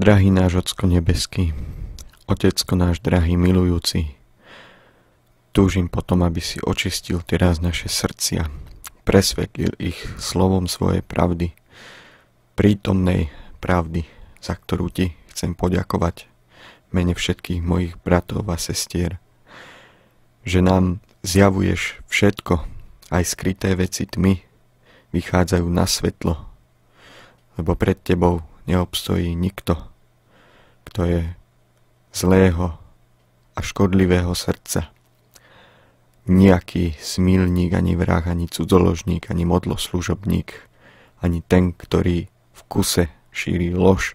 Drahý náš Ocko nebeský, Otecko náš drahý milujúci, túžim potom, aby si očistil teraz naše srdcia, presvetil ich slovom svojej pravdy, prítomnej pravdy, za ktorú ti chcem poďakovať mene všetkých mojich bratov a sestier, že nám zjavuješ všetko, aj skryté veci tmy, vychádzajú na svetlo, lebo pred tebou neobstojí nikto kto je zlého a škodlivého srdca. Nejaký smilník, ani vrah, ani cudzoložník, ani modloslužobník, ani ten, ktorý v kuse šíri lož,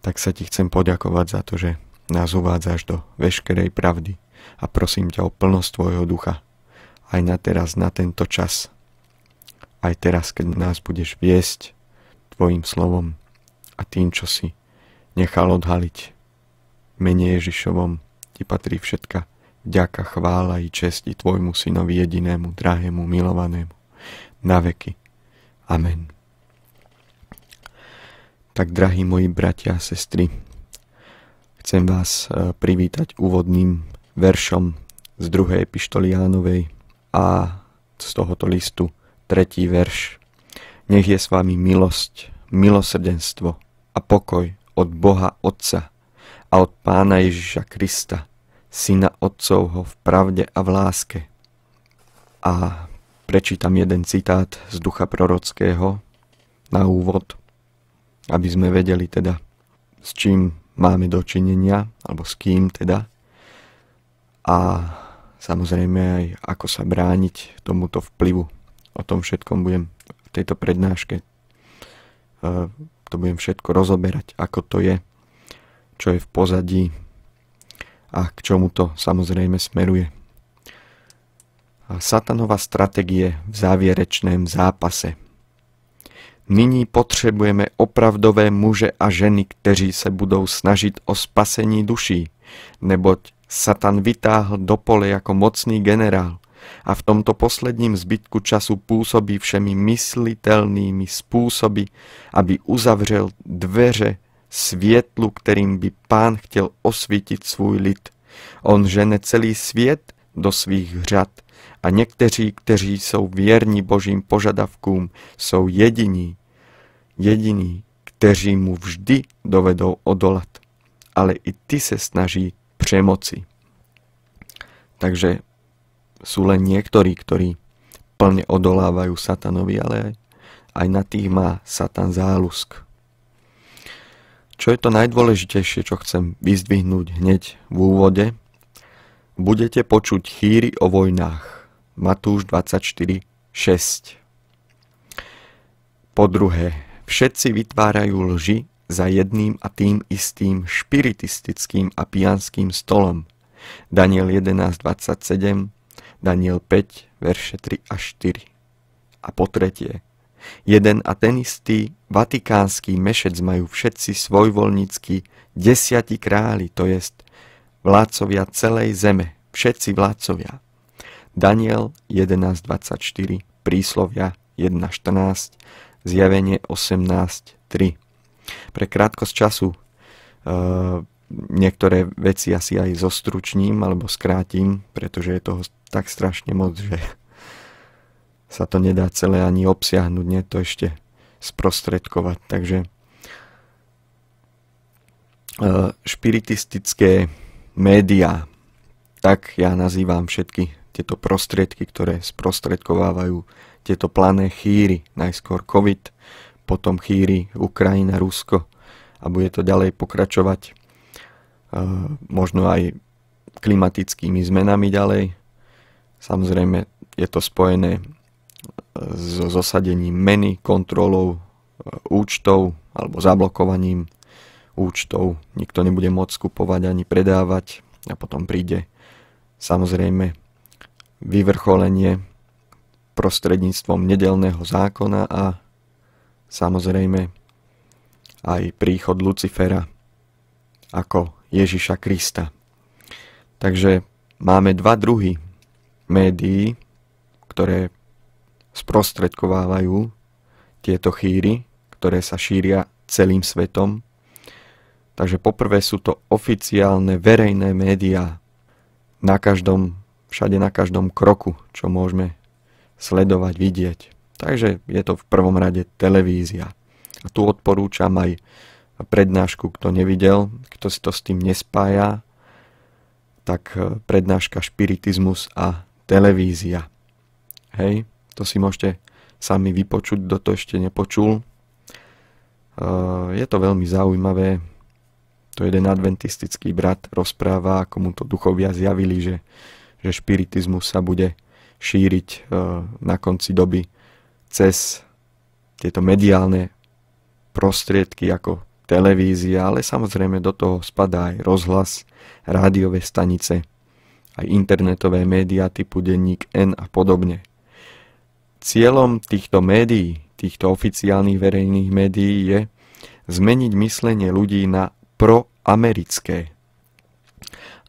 tak sa ti chcem poďakovať za to, že nás uvádzaš do veškerej pravdy a prosím ťa o plnosť tvojho ducha aj na teraz, na tento čas. Aj teraz, keď nás budeš viesť tvojim slovom a tým, čo si nechal odhaliť. Mene Ježišovom ti patrí všetka vďaka, chvála i česti tvojmu synovi jedinému, drahému, milovanému, na veky. Amen. Tak, drahí moji bratia a sestry, chcem vás e, privítať úvodným veršom z druhej epištoly Jánovej a z tohoto listu tretí verš. Nech je s vami milosť, milosrdenstvo a pokoj od Boha Otca a od Pána Ježiša Krista, Syna Otcovho v pravde a v láske. A prečítam jeden citát z ducha prorockého na úvod, aby sme vedeli teda, s čím máme dočinenia, alebo s kým teda. A samozrejme aj ako sa brániť tomuto vplyvu. O tom všetkom budem v tejto prednáške eh, to budem všetko rozoberať, ako to je, čo je v pozadí a k čomu to samozrejme smeruje. A satanová strategie v závěrečném zápase. Nyní potrebujeme opravdové muže a ženy, kteří sa budou snažiť o spasení duší, neboť Satan vytáhl do pole ako mocný generál a v tomto posledním zbytku času pôsobí všemi mysliteľnými spôsoby, aby uzavřel dveře svietlu, ktorým by pán chtěl osvítit svůj lid. On žene celý svět do svých řad a někteří, kteří jsou věrní božím požadavkům, jsou jediní, jediní, kteří mu vždy dovedou odolat. Ale i ty se snaží přemoci. Takže sú len niektorí, ktorí plne odolávajú satanovi, ale aj, aj na tých má satan záľusk. Čo je to najdôležitejšie, čo chcem vyzdvihnúť hneď v úvode? Budete počuť chýry o vojnách. Matúš 24, 6. Po druhé, všetci vytvárajú lži za jedným a tým istým špiritistickým a pijanským stolom. Daniel 11, 27, Daniel 5, verše 3 a 4. A po tretie, jeden a ten istý vatikánsky mešec majú všetci svojvoľnícky desiati králi, to jest vládcovia celej zeme, všetci vládcovia. Daniel 11.24, príslovia 1.14, zjavenie 18.3. Pre krátkosť času eh, niektoré veci asi aj zostručním alebo skrátim, pretože je toho tak strašne moc, že sa to nedá celé ani obsiahnuť, nie to ešte sprostredkovať. Takže e, špiritistické médiá, tak ja nazývam všetky tieto prostriedky, ktoré sprostredkovávajú tieto plané chýry, najskôr COVID, potom chýry Ukrajina, Rusko a bude to ďalej pokračovať možno aj klimatickými zmenami ďalej. Samozrejme je to spojené e, so zosadením meny, kontrolou e, účtov alebo zablokovaním účtov. Nikto nebude môcť kupovať ani predávať a potom príde samozrejme vyvrcholenie prostredníctvom nedelného zákona a samozrejme aj príchod Lucifera ako Ježiša Krista. Takže máme dva druhy médií, ktoré sprostredkovávajú tieto chýry, ktoré sa šíria celým svetom. Takže poprvé sú to oficiálne verejné médiá na každom, všade na každom kroku, čo môžeme sledovať, vidieť. Takže je to v prvom rade televízia. A tu odporúčam aj prednášku, kto nevidel, kto si to s tým nespája, tak e, prednáška špiritizmus a televízia. Hej, to si môžete sami vypočuť, kto to ešte nepočul. E, je to veľmi zaujímavé. To jeden adventistický brat rozpráva, ako mu to duchovia zjavili, že, že špiritizmus sa bude šíriť e, na konci doby cez tieto mediálne prostriedky ako televízia, ale samozrejme do toho spadá aj rozhlas, rádiové stanice, aj internetové médiá typu denník N a podobne. Cieľom týchto médií, týchto oficiálnych verejných médií je zmeniť myslenie ľudí na proamerické.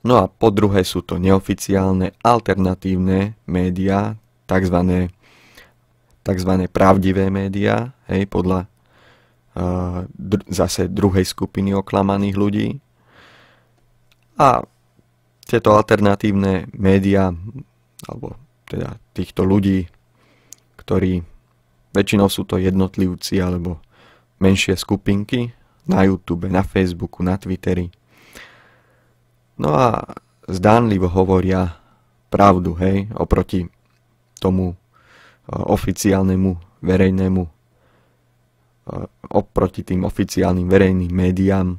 No a po druhé sú to neoficiálne alternatívne médiá, tzv. tzv. pravdivé médiá, hej, podľa dr- zase druhej skupiny oklamaných ľudí. A tieto alternatívne médiá, alebo teda týchto ľudí, ktorí väčšinou sú to jednotlivci alebo menšie skupinky na YouTube, na Facebooku, na Twitteri. No a zdánlivo hovoria pravdu, hej, oproti tomu e, oficiálnemu verejnému Eh, oproti tým oficiálnym verejným médiám,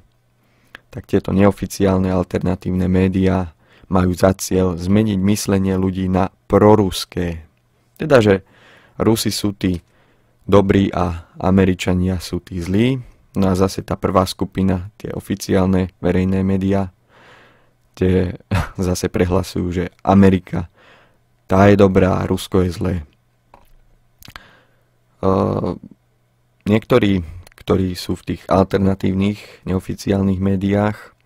tak tieto neoficiálne alternatívne médiá majú za cieľ zmeniť myslenie ľudí na proruské. Teda, že Rusi sú tí dobrí a Američania sú tí zlí. No a zase tá prvá skupina, tie oficiálne verejné médiá, tie zase prehlasujú, že Amerika tá je dobrá, Rusko je zlé. Uh, Niektorí, ktorí sú v tých alternatívnych, neoficiálnych médiách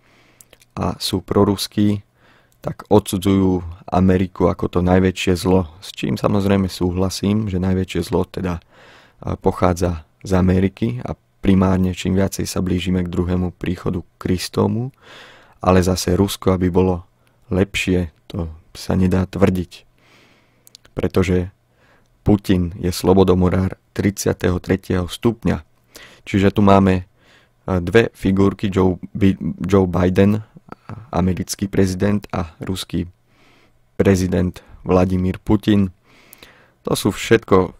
a sú proruskí, tak odsudzujú Ameriku ako to najväčšie zlo, s čím samozrejme súhlasím, že najväčšie zlo teda pochádza z Ameriky a primárne čím viacej sa blížime k druhému príchodu Kristomu, ale zase Rusko, aby bolo lepšie, to sa nedá tvrdiť. Pretože Putin je slobodomorár 33. stupňa. Čiže tu máme e, dve figurky Joe, Biden, americký prezident a ruský prezident Vladimír Putin. To sú všetko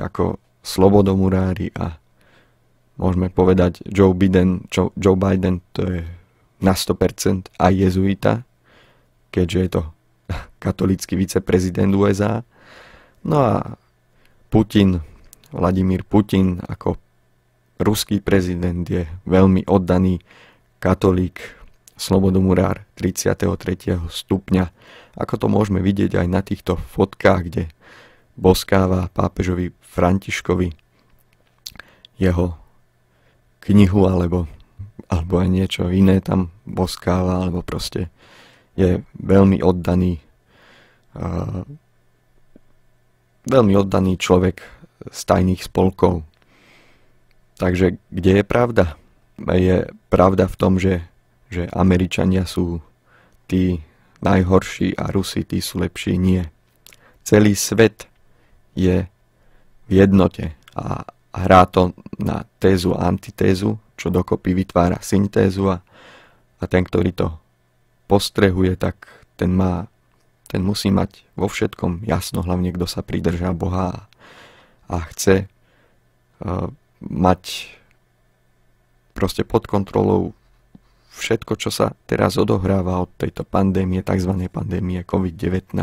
ako slobodomurári a môžeme povedať Joe Biden, Joe, Joe Biden to je na 100% aj jezuita, keďže je to katolický viceprezident USA. No a Putin Vladimír Putin ako ruský prezident je veľmi oddaný katolík, slobodomurár 33. stupňa. Ako to môžeme vidieť aj na týchto fotkách, kde boskáva pápežovi Františkovi jeho knihu alebo, alebo aj niečo iné tam boskáva, alebo proste je veľmi oddaný uh, veľmi oddaný človek z tajných spolkov. Takže kde je pravda? Je pravda v tom, že, že Američania sú tí najhorší a Rusi tí sú lepší? Nie. Celý svet je v jednote a hrá to na tézu a antitézu, čo dokopy vytvára syntézu a, a ten, ktorý to postrehuje, tak ten, má, ten musí mať vo všetkom jasno, hlavne kto sa pridržá Boha a chce eh, mať proste pod kontrolou všetko, čo sa teraz odohráva od tejto pandémie, tzv. pandémie COVID-19.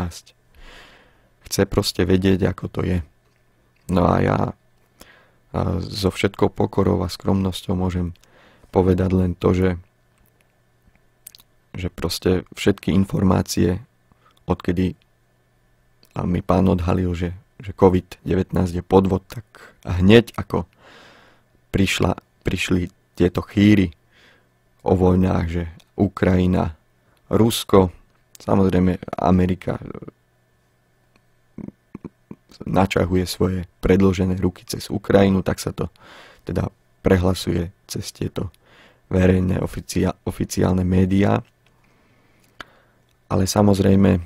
Chce proste vedieť, ako to je. No a ja eh, so všetkou pokorou a skromnosťou môžem povedať len to, že, že proste všetky informácie, odkedy a mi pán odhalil, že že COVID-19 je podvod, tak hneď ako prišla, prišli tieto chýry o vojnách, že Ukrajina, Rusko, samozrejme Amerika načahuje svoje predložené ruky cez Ukrajinu, tak sa to teda prehlasuje cez tieto verejné oficiálne médiá. Ale samozrejme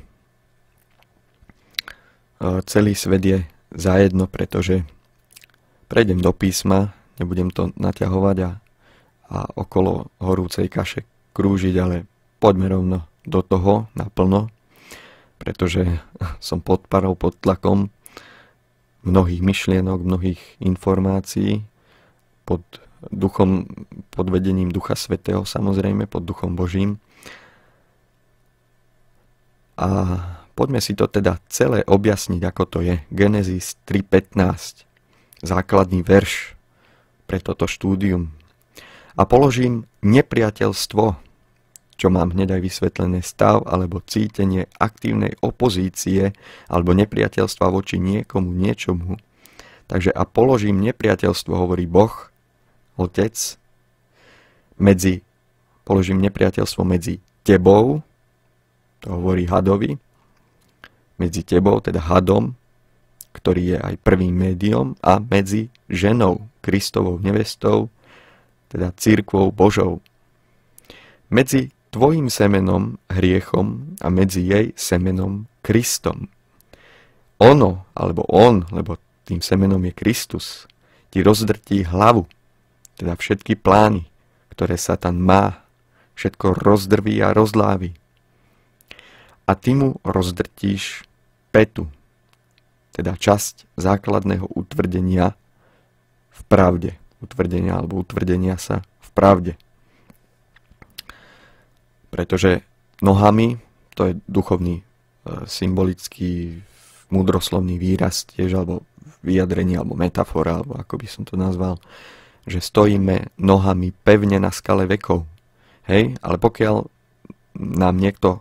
celý svet je zajedno, pretože prejdem do písma, nebudem to naťahovať a, a okolo horúcej kaše krúžiť, ale poďme rovno do toho naplno, pretože som pod parou, pod tlakom mnohých myšlienok, mnohých informácií, pod duchom, pod vedením Ducha Svetého samozrejme, pod duchom Božím. A Poďme si to teda celé objasniť, ako to je. Genesis 3.15, základný verš pre toto štúdium. A položím nepriateľstvo, čo mám hneď aj vysvetlené stav alebo cítenie aktívnej opozície alebo nepriateľstva voči niekomu, niečomu. Takže a položím nepriateľstvo, hovorí Boh, Otec, medzi, položím nepriateľstvo medzi tebou, to hovorí hadovi, medzi tebou, teda hadom, ktorý je aj prvým médium, a medzi ženou, Kristovou nevestou, teda církvou Božou. Medzi tvojim semenom, hriechom a medzi jej semenom, Kristom. Ono, alebo on, lebo tým semenom je Kristus, ti rozdrtí hlavu, teda všetky plány, ktoré Satan má, všetko rozdrví a rozlávi. A ty mu rozdrtíš petu, teda časť základného utvrdenia v pravde. Utvrdenia alebo utvrdenia sa v pravde. Pretože nohami, to je duchovný e, symbolický múdroslovný výraz tiež, alebo vyjadrenie, alebo metafora, alebo ako by som to nazval, že stojíme nohami pevne na skale vekov. Hej, ale pokiaľ nám niekto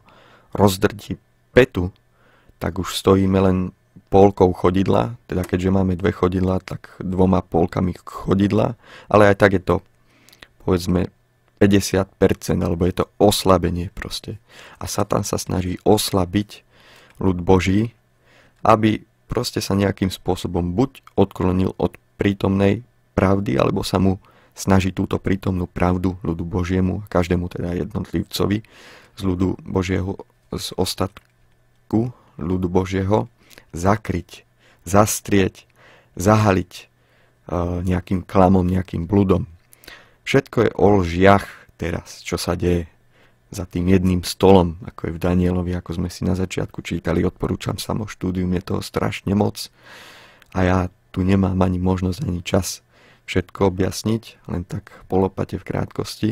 rozdrti petu, tak už stojíme len polkou chodidla, teda keďže máme dve chodidla, tak dvoma polkami chodidla, ale aj tak je to povedzme 50% alebo je to oslabenie proste. A Satan sa snaží oslabiť ľud Boží, aby proste sa nejakým spôsobom buď odklonil od prítomnej pravdy, alebo sa mu snaží túto prítomnú pravdu ľudu Božiemu, každému teda jednotlivcovi z ľudu Božieho z ostatku ľudu Božieho zakryť, zastrieť, zahaliť e, nejakým klamom, nejakým bludom. Všetko je o lžiach teraz, čo sa deje za tým jedným stolom, ako je v Danielovi, ako sme si na začiatku čítali, odporúčam samo štúdium, je toho strašne moc a ja tu nemám ani možnosť, ani čas všetko objasniť, len tak polopate v krátkosti.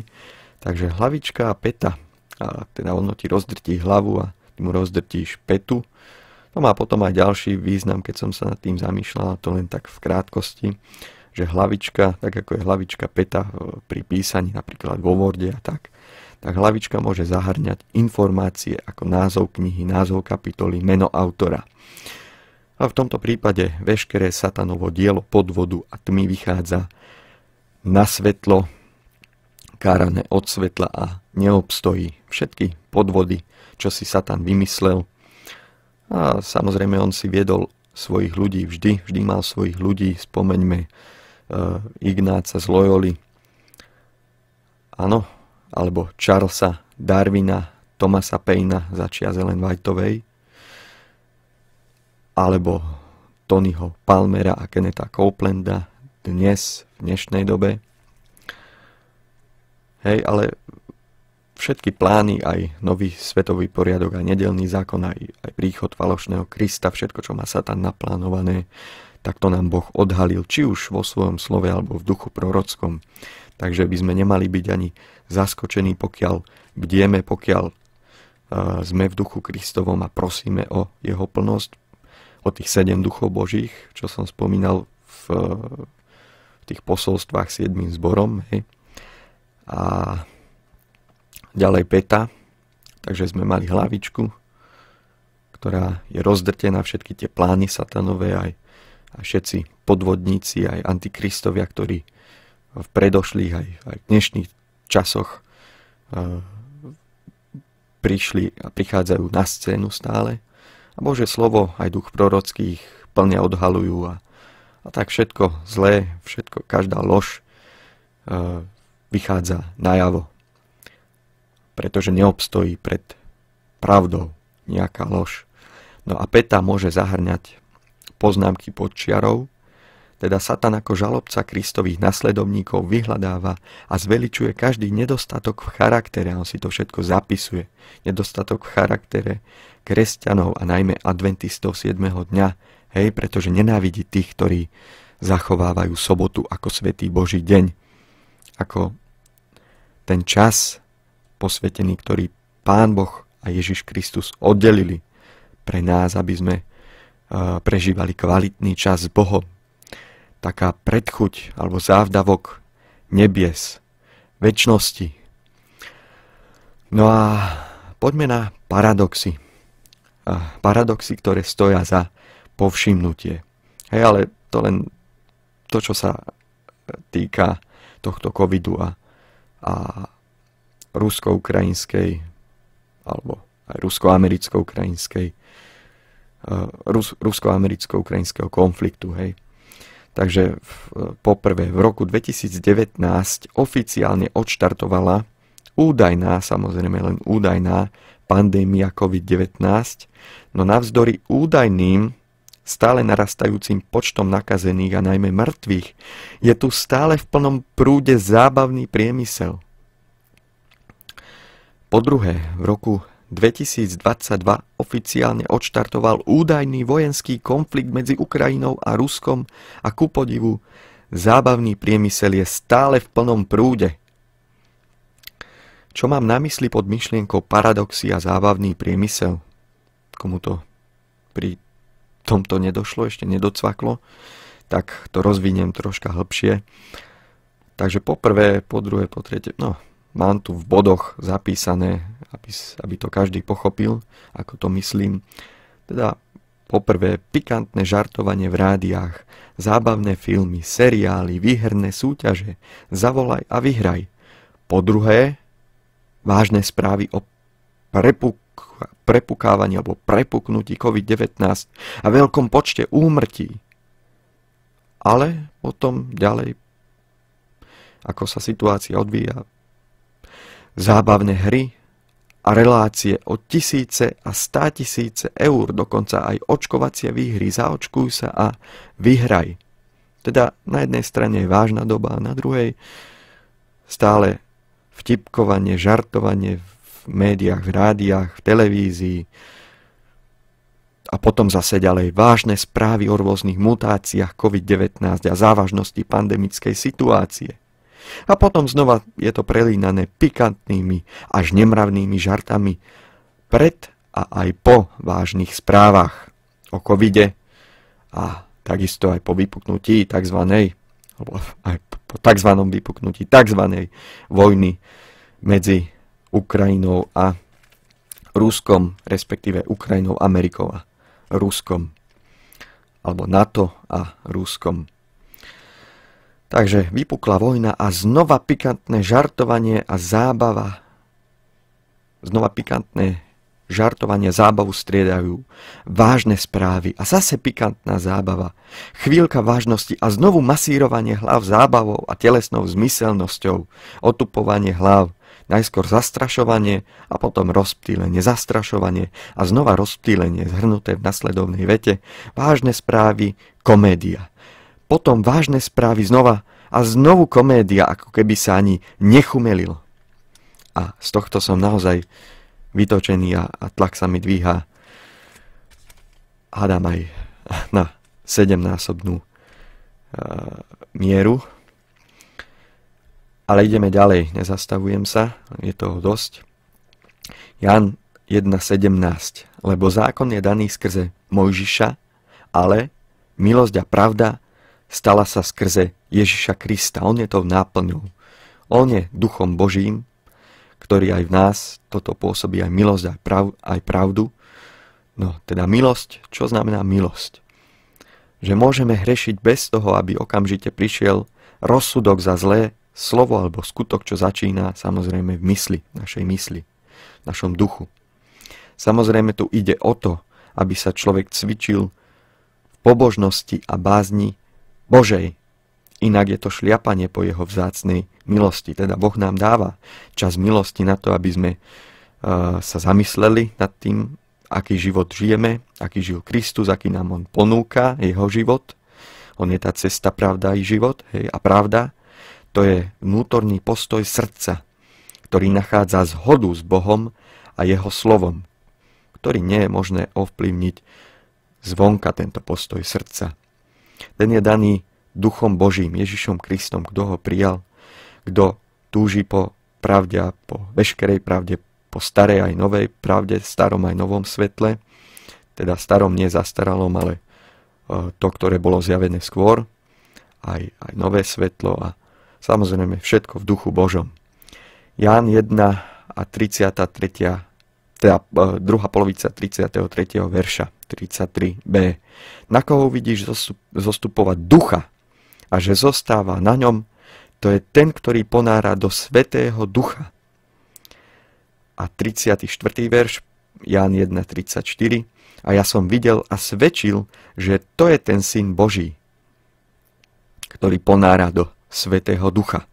Takže hlavička a peta, a teda ono ti rozdrtí hlavu a ty mu rozdrtíš petu. To no má potom aj ďalší význam, keď som sa nad tým zamýšľal, to len tak v krátkosti, že hlavička, tak ako je hlavička peta e, pri písaní napríklad vo Worde a tak, tak hlavička môže zahrňať informácie ako názov knihy, názov kapitoly, meno autora. A v tomto prípade veškeré satanovo dielo podvodu a tmy vychádza na svetlo, kárané od svetla a neobstojí. Všetky podvody, čo si Satan vymyslel. A samozrejme on si viedol svojich ľudí vždy, vždy mal svojich ľudí, spomeňme e, Ignáca z Loyoli, áno, alebo Charlesa Darwina, Tomasa Paina za čia Zelen Whiteovej, alebo Tonyho Palmera a Keneta Copelanda dnes, v dnešnej dobe. Hej, ale všetky plány, aj nový svetový poriadok, aj nedelný zákon, aj, aj príchod falošného Krista, všetko, čo má Satan naplánované, tak to nám Boh odhalil, či už vo svojom slove alebo v duchu prorockom. Takže by sme nemali byť ani zaskočení, pokiaľ bdieme, pokiaľ e, sme v duchu Kristovom a prosíme o jeho plnosť, o tých sedem duchov Božích, čo som spomínal v tých posolstvách siedmým zborom. Hej. A ďalej peta, takže sme mali hlavičku, ktorá je rozdrtená, všetky tie plány satanové, aj, aj všetci podvodníci, aj antikristovia, ktorí v predošlých aj, aj v dnešných časoch e, prišli a prichádzajú na scénu stále. A Bože slovo, aj duch prorockých plne odhalujú a, a tak všetko zlé, všetko, každá lož e, vychádza najavo pretože neobstojí pred pravdou nejaká lož. No a peta môže zahrňať poznámky pod čiarou, teda Satan ako žalobca Kristových nasledovníkov vyhľadáva a zveličuje každý nedostatok v charaktere, on si to všetko zapisuje, nedostatok v charaktere kresťanov a najmä adventistov 7. dňa, hej, pretože nenávidí tých, ktorí zachovávajú sobotu ako svetý Boží deň, ako ten čas, posvetení, ktorý Pán Boh a Ježiš Kristus oddelili pre nás, aby sme e, prežívali kvalitný čas s Bohom. Taká predchuť alebo závdavok nebies, väčšnosti. No a poďme na paradoxy. Paradoxy, ktoré stoja za povšimnutie. Hej, ale to len to, čo sa týka tohto covidu a, a rusko-ukrajinskej alebo aj rusko-americko-ukrajinskej e, rusko-americko-ukrajinského konfliktu. Hej. Takže e, poprvé v roku 2019 oficiálne odštartovala údajná, samozrejme len údajná pandémia COVID-19, no navzdory údajným stále narastajúcim počtom nakazených a najmä mŕtvych, je tu stále v plnom prúde zábavný priemysel – po druhé, v roku 2022 oficiálne odštartoval údajný vojenský konflikt medzi Ukrajinou a Ruskom a ku podivu zábavný priemysel je stále v plnom prúde. Čo mám na mysli pod myšlienkou paradoxy a zábavný priemysel? Komu to pri tomto nedošlo, ešte nedocvaklo, tak to rozviniem troška hĺbšie. Takže po prvé, po druhé, po tretie, no Mám tu v bodoch zapísané, aby, aby to každý pochopil, ako to myslím. Teda Poprvé, pikantné žartovanie v rádiách, zábavné filmy, seriály, výherné súťaže, zavolaj a vyhraj. Po druhé, vážne správy o prepuk, prepukávaní alebo prepuknutí COVID-19 a veľkom počte úmrtí. Ale potom ďalej, ako sa situácia odvíja, zábavné hry a relácie o tisíce a stá tisíce eur, dokonca aj očkovacie výhry, zaočkuj sa a vyhraj. Teda na jednej strane je vážna doba a na druhej stále vtipkovanie, žartovanie v médiách, v rádiách, v televízii a potom zase ďalej vážne správy o rôznych mutáciách COVID-19 a závažnosti pandemickej situácie. A potom znova je to prelínané pikantnými až nemravnými žartami pred a aj po vážnych správach o covide a takisto aj po vypuknutí tzv. alebo aj po tzv. vypuknutí tzv. vojny medzi Ukrajinou a Ruskom, respektíve Ukrajinou, Amerikou a Ruskom alebo NATO a Ruskom. Takže vypukla vojna a znova pikantné žartovanie a zábava. Znova pikantné žartovanie, zábavu striedajú vážne správy a zase pikantná zábava. Chvíľka vážnosti a znovu masírovanie hlav zábavou a telesnou zmyselnosťou. Otupovanie hlav, najskôr zastrašovanie a potom rozptýlenie, zastrašovanie a znova rozptýlenie zhrnuté v nasledovnej vete. Vážne správy, komédia potom vážne správy znova a znovu komédia, ako keby sa ani nechumelil. A z tohto som naozaj vytočený a, a tlak sa mi dvíha. Hádam aj na sedemnásobnú e, mieru. Ale ideme ďalej, nezastavujem sa, je toho dosť. Jan 1.17 Lebo zákon je daný skrze Mojžiša, ale milosť a pravda stala sa skrze Ježiša Krista. On je to náplňou. On je duchom Božím, ktorý aj v nás toto pôsobí aj milosť, aj, prav, aj pravdu. No, teda milosť, čo znamená milosť? Že môžeme hrešiť bez toho, aby okamžite prišiel rozsudok za zlé slovo alebo skutok, čo začína samozrejme v mysli, našej mysli, v našom duchu. Samozrejme tu ide o to, aby sa človek cvičil v pobožnosti a bázni Božej. Inak je to šliapanie po jeho vzácnej milosti. Teda Boh nám dáva čas milosti na to, aby sme eh, sa zamysleli nad tým, aký život žijeme, aký žil Kristus, aký nám on ponúka, jeho život. On je tá cesta, pravda i život. Hej, a pravda, to je vnútorný postoj srdca, ktorý nachádza zhodu s Bohom a jeho slovom, ktorý nie je možné ovplyvniť zvonka tento postoj srdca. Ten je daný Duchom Božím, Ježišom Kristom, kto ho prijal, kto túži po pravde po veškerej pravde, po starej aj novej pravde, starom aj novom svetle, teda starom nie zastaralom, ale e, to, ktoré bolo zjavené skôr, aj, aj nové svetlo a samozrejme všetko v duchu Božom. Ján 1 a 33, teda e, druhá polovica 33. verša. 33b. Na koho vidíš zostupovať ducha a že zostáva na ňom, to je ten, ktorý ponára do Svetého Ducha. A 34. verš, Ján 1.34. A ja som videl a svedčil, že to je ten Syn Boží, ktorý ponára do Svetého Ducha.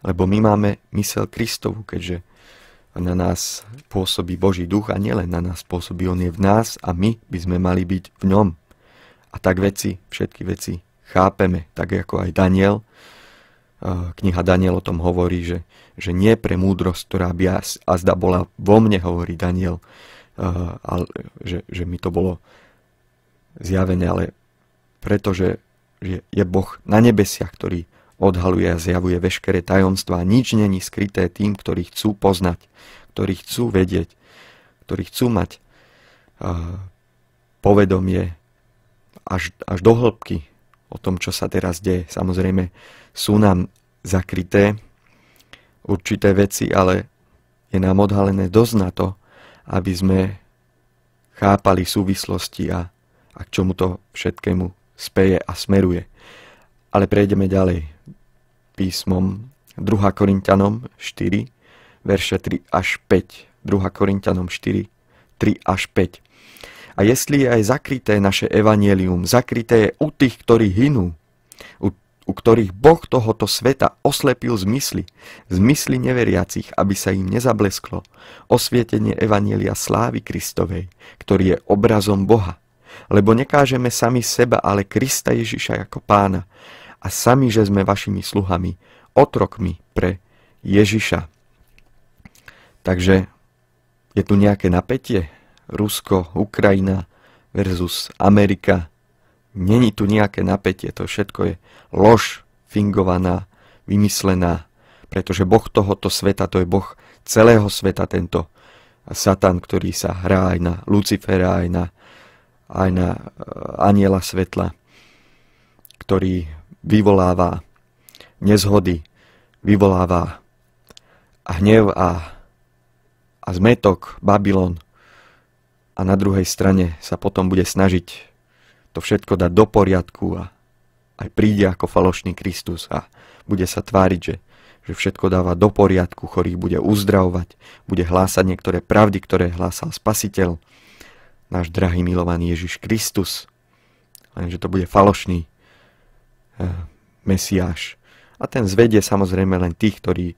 Lebo my máme mysel Kristovu, keďže na nás pôsobí Boží duch a nielen na nás pôsobí, on je v nás a my by sme mali byť v ňom. A tak veci, všetky veci chápeme, tak ako aj Daniel. Kniha Daniel o tom hovorí, že, že nie pre múdrosť, ktorá by azda bola vo mne, hovorí Daniel, ale, že, že mi to bolo zjavené, ale pretože že je Boh na nebesiach, ktorý Odhaluje a zjavuje veškeré tajomstvá. Nič není skryté tým, ktorí chcú poznať, ktorí chcú vedieť, ktorí chcú mať uh, povedomie až, až do hĺbky o tom, čo sa teraz deje. Samozrejme, sú nám zakryté určité veci, ale je nám odhalené dosť na to, aby sme chápali súvislosti a, a k čomu to všetkému speje a smeruje. Ale prejdeme ďalej písmom 2. Korintianom 4, verše 3 až 5. 2. Korintianom 4, 3 až 5. A jestli je aj zakryté naše evanielium, zakryté je u tých, ktorí hinú, u, u ktorých Boh tohoto sveta oslepil zmysly, zmysly neveriacich, aby sa im nezablesklo, osvietenie evanielia slávy Kristovej, ktorý je obrazom Boha. Lebo nekážeme sami seba, ale Krista Ježiša ako pána, a sami, že sme vašimi sluhami, otrokmi pre Ježiša. Takže je tu nejaké napätie? Rusko, Ukrajina versus Amerika. Není tu nejaké napätie, to všetko je lož, fingovaná, vymyslená, pretože Boh tohoto sveta, to je Boh celého sveta, tento Satan, ktorý sa hrá aj na Lucifera, aj na, aj na eh, aniela svetla, ktorý vyvoláva nezhody, vyvoláva a hnev a, a zmetok Babylon. A na druhej strane sa potom bude snažiť to všetko dať do poriadku a aj príde ako falošný Kristus a bude sa tváriť, že, že všetko dáva do poriadku, chorých bude uzdravovať, bude hlásať niektoré pravdy, ktoré hlásal Spasiteľ, náš drahý milovaný Ježiš Kristus. Lenže to bude falošný Eh, Mesiáš. A ten zvedie samozrejme len tých, ktorí,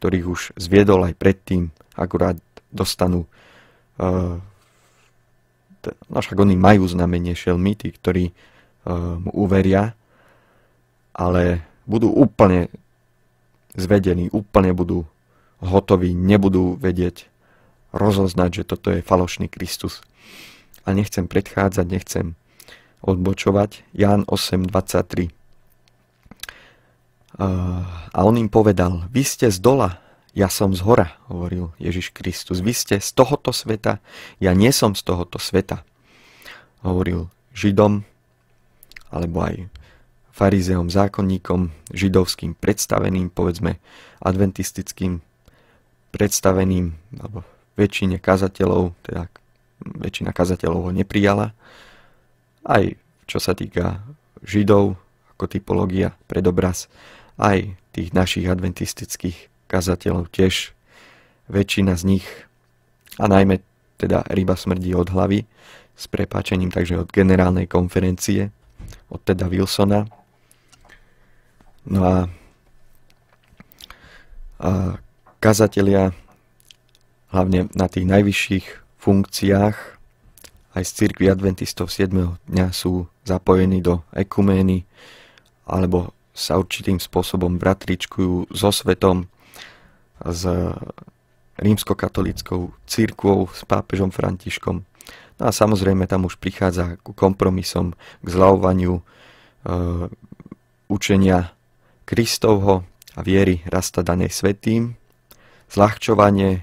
ktorých už zviedol aj predtým, akurát dostanú uh, no však oni majú znamenie šelmy, tí, ktorí uh, mu uveria, ale budú úplne zvedení, úplne budú hotoví, nebudú vedieť rozoznať, že toto je falošný Kristus. A nechcem predchádzať, nechcem odbočovať, Ján 8.23. Eh, a on im povedal, vy ste z dola, ja som z hora, hovoril Ježiš Kristus. Vy ste z tohoto sveta, ja nie som z tohoto sveta, hovoril Židom, alebo aj farizeom, zákonníkom, židovským predstaveným, povedzme adventistickým predstaveným, alebo väčšine kazateľov, teda väčšina kazateľov ho neprijala, aj čo sa týka Židov ako typológia, predobraz, aj tých našich adventistických kazateľov tiež. Väčšina z nich, a najmä teda ryba smrdí od hlavy, s prepáčením takže od generálnej konferencie, od teda Wilsona. No a, a kazatelia, hlavne na tých najvyšších funkciách, aj z cirkvi adventistov 7. dňa sú zapojení do ekumény alebo sa určitým spôsobom bratričkujú so svetom, s rímskokatolickou církvou, s pápežom Františkom. No a samozrejme tam už prichádza k kompromisom, k zľavovaniu e, učenia Kristovho a viery rasta danej svetým. Zľahčovanie e,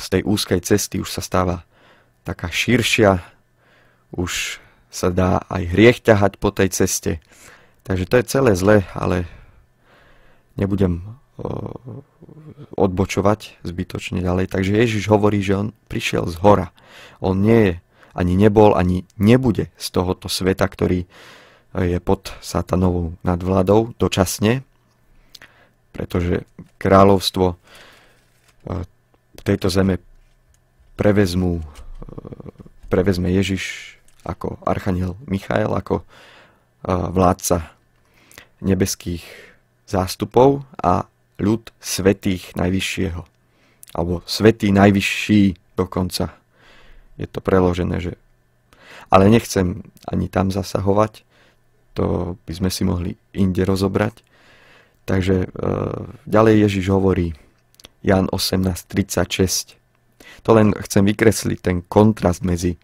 z tej úzkej cesty už sa stáva taká širšia, už sa dá aj hriech ťahať po tej ceste. Takže to je celé zle, ale nebudem odbočovať zbytočne ďalej. Takže Ježiš hovorí, že on prišiel z hora. On nie je, ani nebol, ani nebude z tohoto sveta, ktorý je pod satanovou nadvládou dočasne, pretože kráľovstvo tejto zeme prevezmú prevezme Ježiš ako archaniel Michael, ako e, vládca nebeských zástupov a ľud svetých najvyššieho. Alebo svetý najvyšší dokonca. Je to preložené, že... Ale nechcem ani tam zasahovať, to by sme si mohli inde rozobrať. Takže e, ďalej Ježiš hovorí, Jan 18.36, to len chcem vykresliť ten kontrast medzi eh,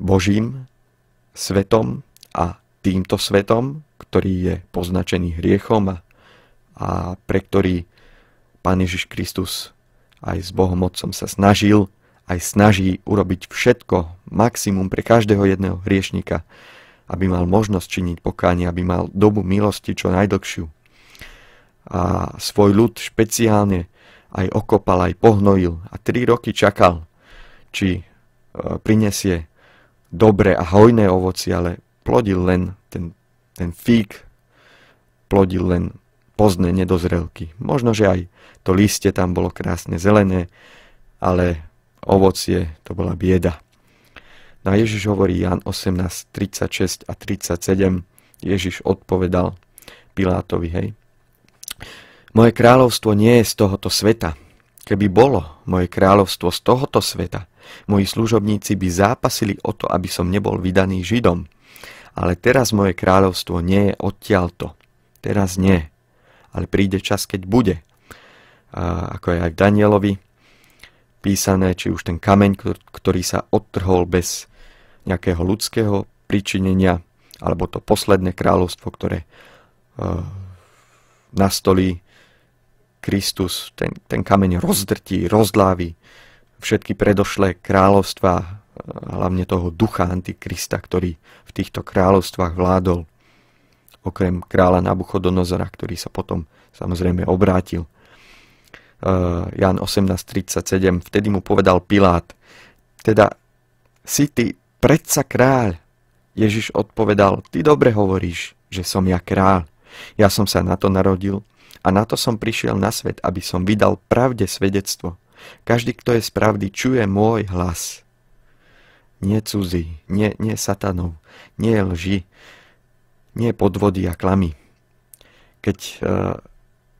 Božím svetom a týmto svetom, ktorý je poznačený hriechom a, a pre ktorý Pán Ježiš Kristus aj s Bohom Otcom sa snažil, aj snaží urobiť všetko, maximum pre každého jedného hriešnika, aby mal možnosť činiť pokánie, aby mal dobu milosti čo najdlhšiu. A svoj ľud špeciálne aj okopal, aj pohnojil a tri roky čakal, či e, prinesie dobré a hojné ovoci, ale plodil len ten, ten fík, plodil len pozné nedozrelky. Možno, že aj to liste tam bolo krásne zelené, ale ovocie to bola bieda. Na no Ježiš hovorí Jan 18, 36 a 37. Ježiš odpovedal Pilátovi, hej, moje kráľovstvo nie je z tohoto sveta. Keby bolo moje kráľovstvo z tohoto sveta, moji služobníci by zápasili o to, aby som nebol vydaný Židom. Ale teraz moje kráľovstvo nie je odtiaľto. Teraz nie. Ale príde čas, keď bude. A ako je aj v Danielovi písané, či už ten kameň, ktorý sa odtrhol bez nejakého ľudského pričinenia, alebo to posledné kráľovstvo, ktoré e, nastolí Kristus ten, ten kameň rozdrtí, rozdlávi všetky predošlé kráľovstva, eh, hlavne toho ducha Antikrista, ktorý v týchto kráľovstvách vládol. Okrem kráľa Nabuchodonozora, ktorý sa potom samozrejme obrátil. Eh, Jan 18.37, vtedy mu povedal Pilát, teda si ty predsa kráľ. Ježiš odpovedal, ty dobre hovoríš, že som ja kráľ. Ja som sa na to narodil, a na to som prišiel na svet, aby som vydal pravde svedectvo. Každý, kto je z pravdy, čuje môj hlas. Nie cudzí, nie, nie satanov, nie lži, nie podvody a klamy. Keď e,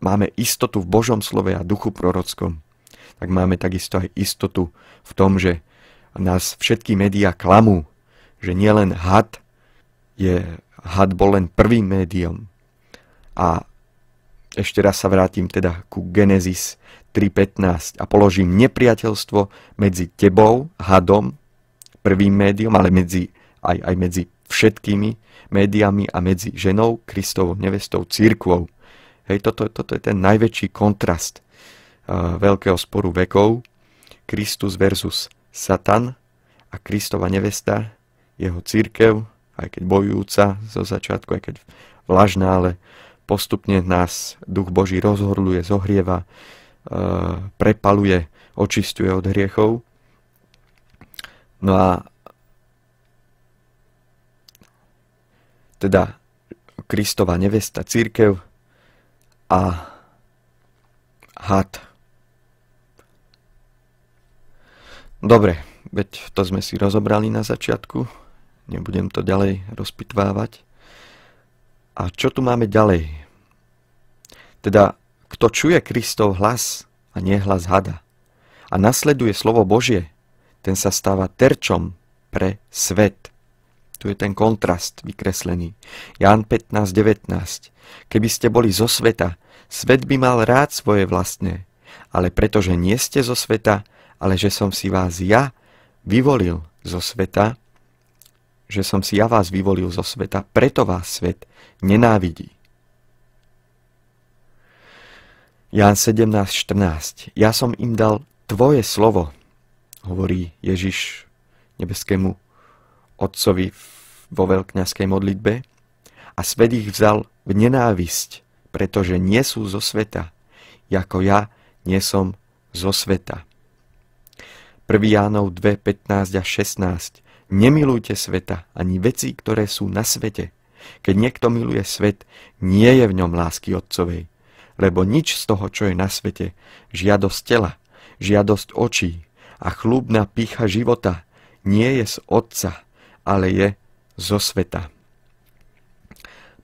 máme istotu v Božom slove a duchu prorockom, tak máme takisto aj istotu v tom, že nás všetky médiá klamú, že nielen had je, had bol len prvým médiom. a ešte raz sa vrátim teda ku Genesis 3.15 a položím nepriateľstvo medzi tebou, hadom, prvým médium, ale medzi, aj, aj medzi všetkými médiami a medzi ženou, Kristovou nevestou, církvou. Hej, toto, toto je ten najväčší kontrast uh, veľkého sporu vekov. Kristus versus Satan a Kristova nevesta, jeho církev, aj keď bojujúca zo začiatku, aj keď vlažná, ale postupne nás Duch Boží rozhorľuje, zohrieva, e, prepaluje, očistuje od hriechov. No a teda Kristova nevesta, církev a had. Dobre, veď to sme si rozobrali na začiatku, nebudem to ďalej rozpitvávať. A čo tu máme ďalej? Teda kto čuje Kristov hlas a nie hlas hada a nasleduje slovo Božie, ten sa stáva terčom pre svet. Tu je ten kontrast vykreslený. Ján 15.19 Keby ste boli zo sveta, svet by mal rád svoje vlastné, ale pretože nie ste zo sveta, ale že som si vás ja vyvolil zo sveta, že som si ja vás vyvolil zo sveta, preto vás svet nenávidí. Ján 17.14. Ja som im dal tvoje slovo, hovorí Ježiš nebeskému Otcovi vo veľkňaskej modlitbe a svet ich vzal v nenávisť, pretože nie sú zo sveta, ako ja nie som zo sveta. 1. Jánov 2, 15 a 16. Nemilujte sveta ani veci, ktoré sú na svete. Keď niekto miluje svet, nie je v ňom lásky Otcovej lebo nič z toho, čo je na svete, žiadosť tela, žiadosť očí a chlúbna pícha života nie je z Otca, ale je zo sveta.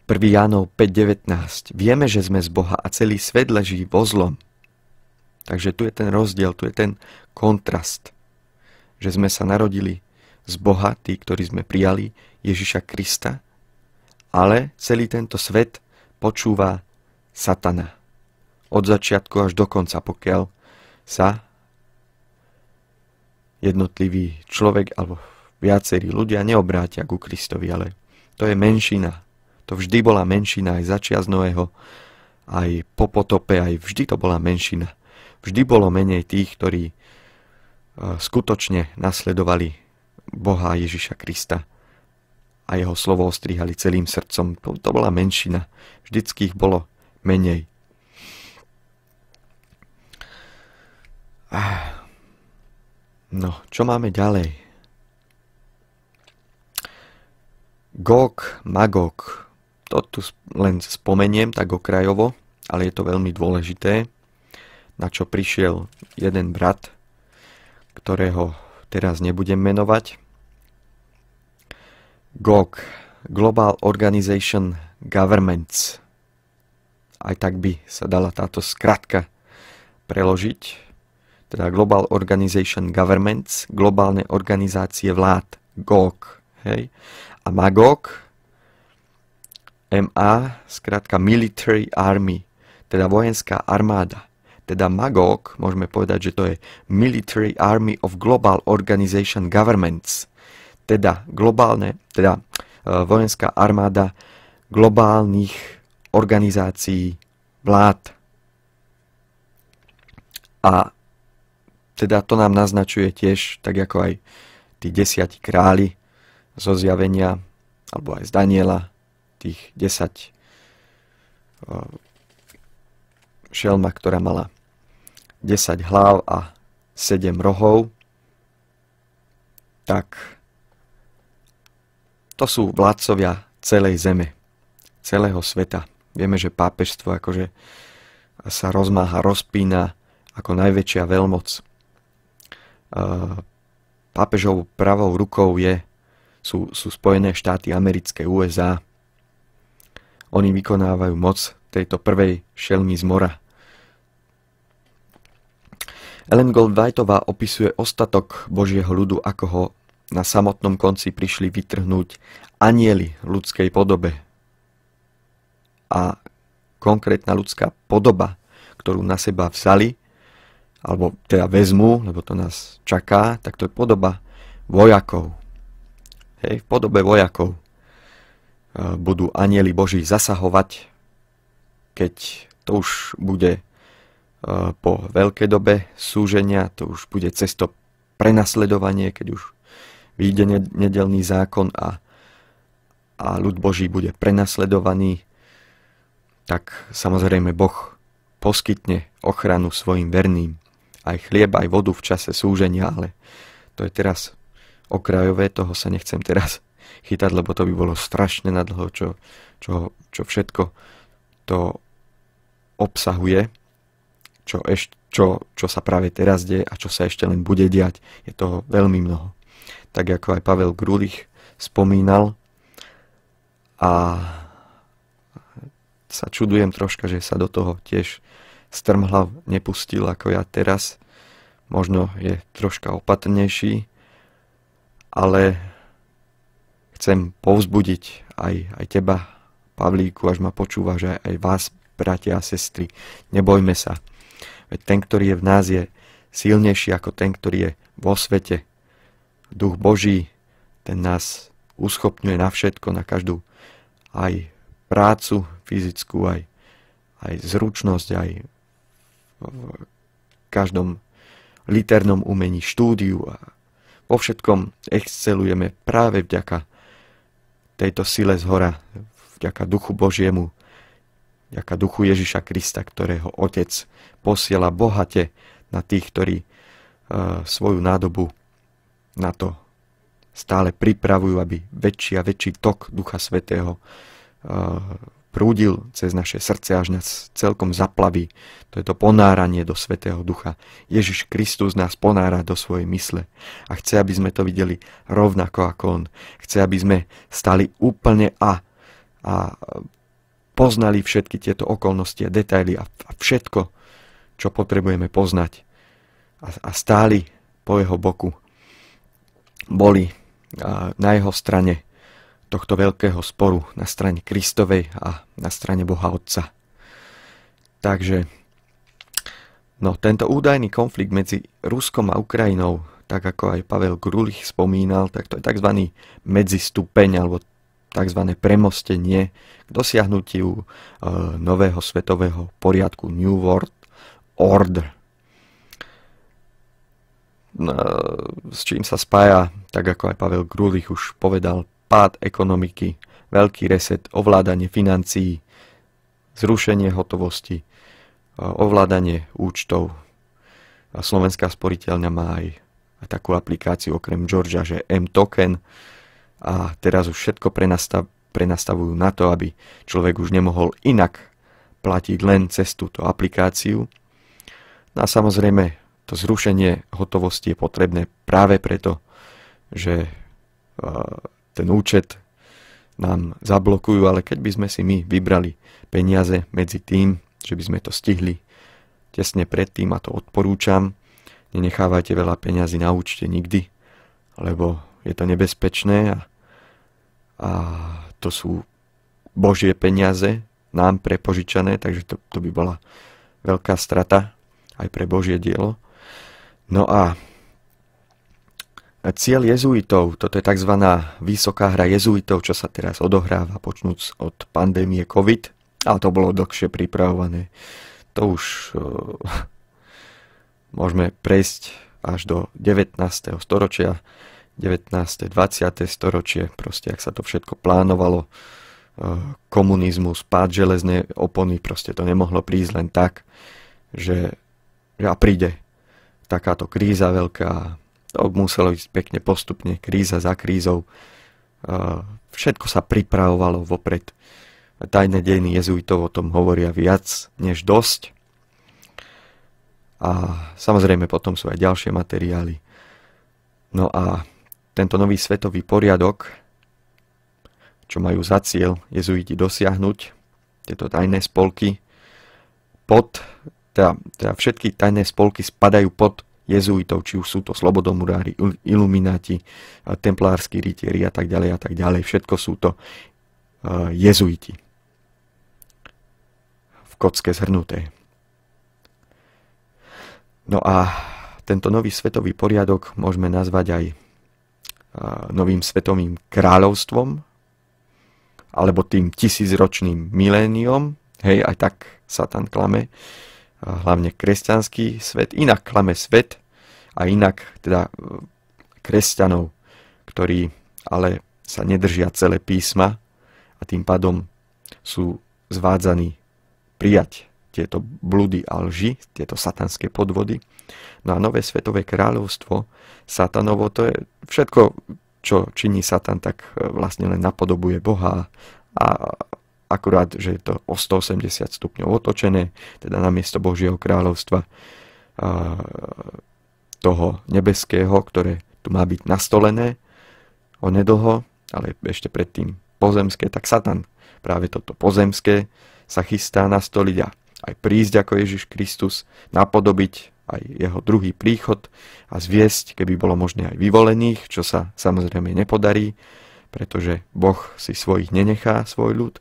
1. Jánov 5.19. Vieme, že sme z Boha a celý svet leží vo zlom. Takže tu je ten rozdiel, tu je ten kontrast, že sme sa narodili z Boha, tí, ktorí sme prijali Ježiša Krista, ale celý tento svet počúva satana od začiatku až do konca, pokiaľ sa jednotlivý človek alebo viacerí ľudia neobrátia ku Kristovi, ale to je menšina. To vždy bola menšina aj začias Noého, aj po potope, aj vždy to bola menšina. Vždy bolo menej tých, ktorí e, skutočne nasledovali Boha Ježiša Krista a jeho slovo ostrihali celým srdcom. To, to bola menšina. Vždycky ich bolo menej. Ah. No, čo máme ďalej? Gog, Magok. To tu len spomeniem tak okrajovo, ale je to veľmi dôležité, na čo prišiel jeden brat, ktorého teraz nebudem menovať. GOG, Global Organization Governments. Aj tak by sa dala táto skratka preložiť teda Global Organization Governments, globálne organizácie vlád, GOG, hej, a MAGOG, MA, skrátka Military Army, teda vojenská armáda. Teda MAGOG, môžeme povedať, že to je Military Army of Global Organization Governments, teda globálne, teda e, vojenská armáda globálnych organizácií vlád. A teda to nám naznačuje tiež, tak ako aj tí desiati králi zo zjavenia, alebo aj z Daniela, tých desať šelma, ktorá mala 10 hlav a 7 rohov, tak to sú vládcovia celej zeme, celého sveta. Vieme, že pápežstvo akože sa rozmáha, rozpína ako najväčšia veľmoc pápežovou pravou rukou je, sú, sú Spojené štáty americké USA. Oni vykonávajú moc tejto prvej šelmy z mora. Ellen Goldwhiteová opisuje ostatok Božieho ľudu, ako ho na samotnom konci prišli vytrhnúť anieli ľudskej podobe. A konkrétna ľudská podoba, ktorú na seba vzali, alebo teda vezmu, lebo to nás čaká, tak to je podoba vojakov. Hej, v podobe vojakov e, budú anieli Boží zasahovať, keď to už bude e, po veľkej dobe súženia, to už bude cesto prenasledovanie, keď už vyjde nedelný zákon a, a ľud Boží bude prenasledovaný, tak samozrejme Boh poskytne ochranu svojim verným aj chlieb, aj vodu v čase súženia, ale to je teraz okrajové, toho sa nechcem teraz chytať, lebo to by bolo strašne na dlho, čo, čo, čo všetko to obsahuje, čo, eš, čo, čo sa práve teraz deje a čo sa ešte len bude diať. Je toho veľmi mnoho. Tak ako aj Pavel Grulich spomínal a sa čudujem troška, že sa do toho tiež strmhlav nepustil ako ja teraz. Možno je troška opatrnejší, ale chcem povzbudiť aj, aj teba, Pavlíku, až ma počúvaš, aj, aj vás, bratia a sestry. Nebojme sa. Veď ten, ktorý je v nás, je silnejší ako ten, ktorý je vo svete. Duch Boží, ten nás uschopňuje na všetko, na každú aj prácu fyzickú, aj, aj zručnosť, aj v každom liternom umení, štúdiu a vo všetkom excelujeme práve vďaka tejto sile z hora, vďaka duchu Božiemu, vďaka duchu Ježiša Krista, ktorého Otec posiela bohate na tých, ktorí e, svoju nádobu na to stále pripravujú, aby väčší a väčší tok Ducha Svetého e, prúdil cez naše srdce, až nás celkom zaplaví. To je to ponáranie do Svetého Ducha. Ježiš Kristus nás ponára do svojej mysle a chce, aby sme to videli rovnako ako On. Chce, aby sme stali úplne a, a poznali všetky tieto okolnosti a detaily a, a všetko, čo potrebujeme poznať. A, a stáli po jeho boku. Boli a, na jeho strane tohto veľkého sporu na strane Kristovej a na strane Boha Otca. Takže no, tento údajný konflikt medzi Ruskom a Ukrajinou, tak ako aj Pavel Grulich spomínal, tak to je tzv. medzistupeň alebo tzv. premostenie k dosiahnutiu e, nového svetového poriadku New World Order no, e, s čím sa spája, tak ako aj Pavel Grulich už povedal, pád ekonomiky, veľký reset, ovládanie financií, zrušenie hotovosti, e, ovládanie účtov. A Slovenská sporiteľňa má aj takú aplikáciu okrem Georgia, že M-Token a teraz už všetko prenastav, prenastavujú na to, aby človek už nemohol inak platiť len cez túto aplikáciu. No a samozrejme to zrušenie hotovosti je potrebné práve preto, že e, ten účet nám zablokujú, ale keď by sme si my vybrali peniaze medzi tým, že by sme to stihli tesne predtým a to odporúčam, nenechávajte veľa peňazí na účte nikdy, lebo je to nebezpečné a, a to sú božie peniaze nám prepožičané, takže to, to by bola veľká strata aj pre božie dielo. No a Ciel jezuitov, toto je tzv. vysoká hra jezuitov, čo sa teraz odohráva počnúc od pandémie COVID, ale to bolo dlhšie pripravované. To už uh, môžeme prejsť až do 19. storočia, 19. 20. storočie, proste ak sa to všetko plánovalo, uh, komunizmus, pád železné opony, proste to nemohlo prísť len tak, že, že a príde takáto kríza veľká, to muselo ísť pekne postupne, kríza za krízou. E, všetko sa pripravovalo vopred. Tajné dejiny jezuitov o tom hovoria viac než dosť. A samozrejme potom sú aj ďalšie materiály. No a tento nový svetový poriadok, čo majú za cieľ jezuiti dosiahnuť, tieto tajné spolky, pod, teda, teda všetky tajné spolky spadajú pod jezuitov, či už sú to slobodomurári, ilumináti, eh, templársky rytieri a tak ďalej a tak ďalej. Všetko sú to eh, jezuiti. V kocke zhrnuté. No a tento nový svetový poriadok môžeme nazvať aj eh, novým svetovým kráľovstvom, alebo tým tisícročným miléniom, hej, aj tak Satan klame, uh, a hlavne kresťanský svet, inak klame svet a inak teda e, kresťanov, ktorí ale sa nedržia celé písma a tým pádom sú zvádzaní prijať tieto blúdy a lži, tieto satanské podvody. No a nové svetové kráľovstvo, satanovo, to je všetko, čo činí satan, tak e, vlastne len napodobuje Boha a, akurát, že je to o 180 stupňov otočené, teda namiesto Božieho kráľovstva toho nebeského, ktoré tu má byť nastolené nedlho, ale ešte predtým pozemské, tak Satan práve toto pozemské sa chystá nastoliť a aj prísť ako Ježiš Kristus, napodobiť aj jeho druhý príchod a zviesť, keby bolo možné aj vyvolených, čo sa samozrejme nepodarí, pretože Boh si svojich nenechá svoj ľud,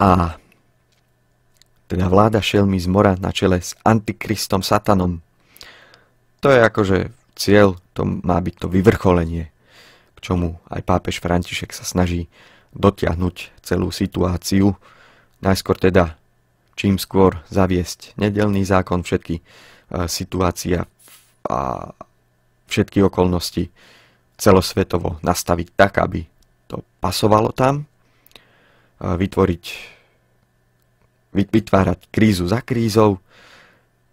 a teda vláda šelmy z mora na čele s antikristom satanom. To je akože cieľ, to má byť to vyvrcholenie, k čomu aj pápež František sa snaží dotiahnuť celú situáciu. Najskôr teda čím skôr zaviesť nedelný zákon, všetky e, situácia a všetky okolnosti celosvetovo nastaviť tak, aby to pasovalo tam vytvoriť, vytvárať krízu za krízou,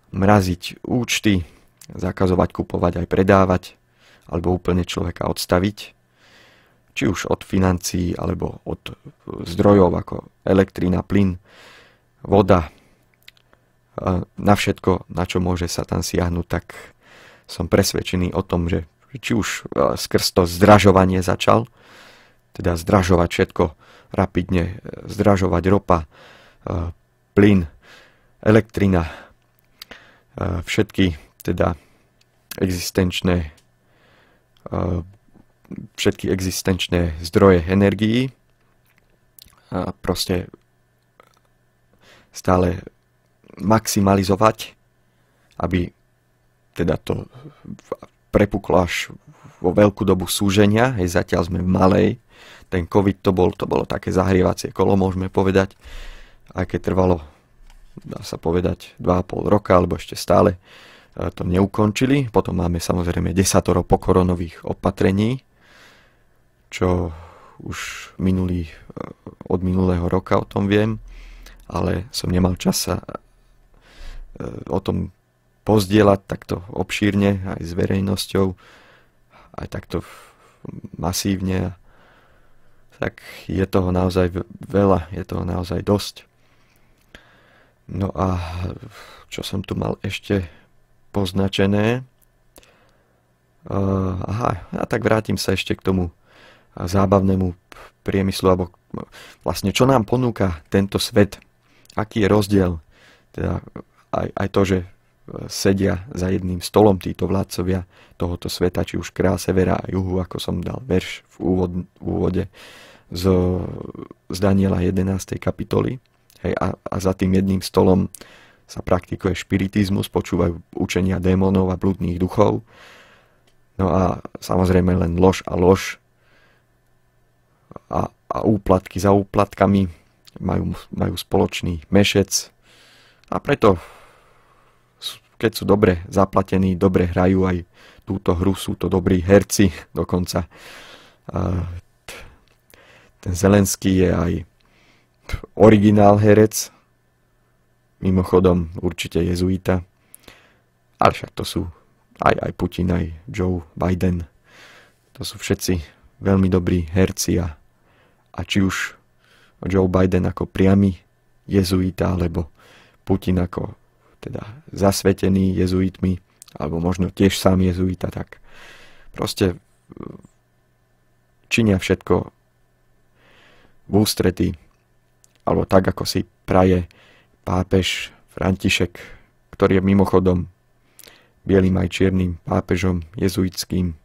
mraziť účty, zakazovať kupovať aj predávať, alebo úplne človeka odstaviť, či už od financií, alebo od eh, zdrojov ako elektrina, plyn, voda, na všetko, na čo môže sa tam siahnuť, tak som presvedčený o tom, že či už eh, skrz to zdražovanie začal, teda zdražovať všetko, rapidne e, zdražovať ropa, e, plyn, elektrina, e, všetky teda existenčné všetky existenčné zdroje energií a proste stále maximalizovať, aby teda to prepuklo až vo veľkú dobu súženia, hej, zatiaľ sme v malej ten COVID to, bol, to bolo také zahrievacie kolo, môžeme povedať, aj keď trvalo, dá sa povedať, 2,5 roka, alebo ešte stále e, to neukončili. Potom máme samozrejme desatoro pokoronových opatrení, čo už minulý, e, od minulého roka o tom viem, ale som nemal čas sa e, o tom pozdieľať takto obšírne aj s verejnosťou, aj takto masívne tak je toho naozaj veľa, je toho naozaj dosť. No a čo som tu mal ešte poznačené? Uh, aha, a tak vrátim sa ešte k tomu zábavnému priemyslu, alebo vlastne čo nám ponúka tento svet, aký je rozdiel, teda aj, aj to, že sedia za jedným stolom títo vládcovia tohoto sveta, či už kráse severa a juhu, ako som dal verš v úvode, v úvode z, z Daniela 11. kapitoly. Hej, a, a za tým jedným stolom sa praktikuje špiritizmus, počúvajú učenia démonov a blúdnych duchov. No a samozrejme len lož a lož a, a úplatky za úplatkami majú, majú spoločný mešec a preto keď sú dobre zaplatení, dobre hrajú aj túto hru, sú to dobrí herci dokonca. Zelenský je aj originál herec, mimochodom určite jezuita, ale však to sú aj, aj Putin, aj Joe Biden. To sú všetci veľmi dobrí herci a, a či už Joe Biden ako priamy jezuita, alebo Putin ako teda zasvetený jezuitmi, alebo možno tiež sám jezuita, tak proste e, činia všetko v ústretí, alebo tak, ako si praje pápež František, ktorý je mimochodom bielým aj čiernym pápežom jezuitským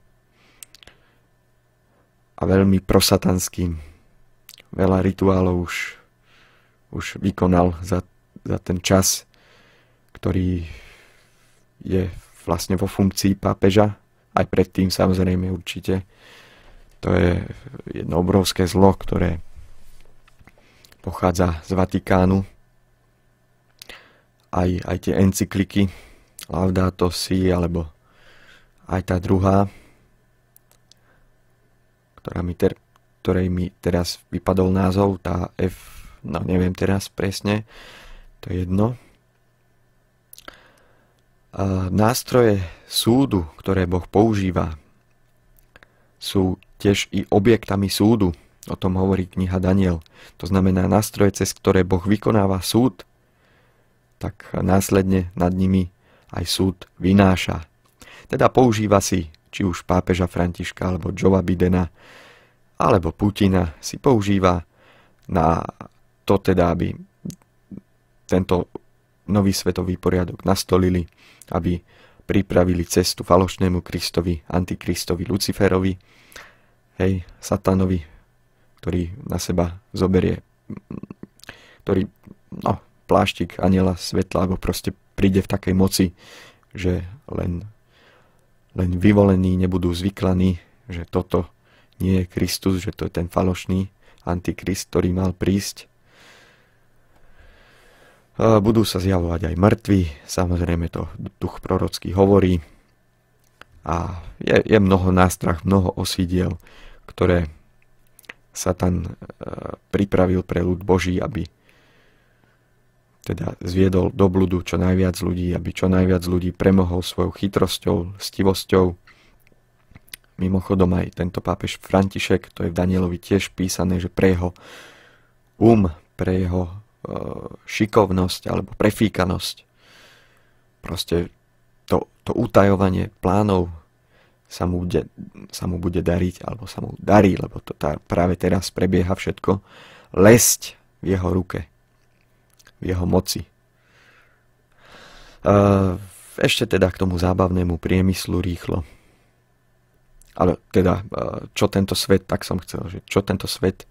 a veľmi prosatanským. Veľa rituálov už, už vykonal za, za ten čas, ktorý je vlastne vo funkcii pápeža, aj predtým samozrejme určite. To je jedno obrovské zlo, ktoré pochádza z Vatikánu. Aj, aj tie encykliky Laudato Si, alebo aj tá druhá, ktorá mi ter, ktorej mi teraz vypadol názov, tá F, no neviem teraz presne, to je jedno. A nástroje súdu, ktoré Boh používa, sú tiež i objektami súdu. O tom hovorí kniha Daniel. To znamená nástroje, cez ktoré Boh vykonáva súd, tak následne nad nimi aj súd vynáša. Teda používa si či už pápeža Františka alebo Jova Bidena alebo Putina si používa na to teda, aby tento nový svetový poriadok nastolili, aby pripravili cestu falošnému Kristovi, antikristovi, Luciferovi, hej, satanovi, ktorý na seba zoberie, ktorý, no, pláštik aniela svetla, alebo proste príde v takej moci, že len, len vyvolení nebudú zvyklaní, že toto nie je Kristus, že to je ten falošný antikrist, ktorý mal prísť. Budú sa zjavovať aj mŕtvi, samozrejme to duch prorocký hovorí. A je, je mnoho nástrach, mnoho osídiel, ktoré Satan e, pripravil pre ľud Boží, aby teda zviedol do bludu čo najviac ľudí, aby čo najviac ľudí premohol svojou chytrosťou, stivosťou. Mimochodom aj tento pápež František, to je v Danielovi tiež písané, že pre jeho um, pre jeho e, šikovnosť alebo prefíkanosť, proste to, to utajovanie plánov sa mu, bude, sa mu bude dariť, alebo sa mu darí, lebo to tá, práve teraz prebieha všetko, lesť v jeho ruke, v jeho moci. Ešte teda k tomu zábavnému priemyslu rýchlo. Ale teda, čo tento svet, tak som chcel, že čo tento svet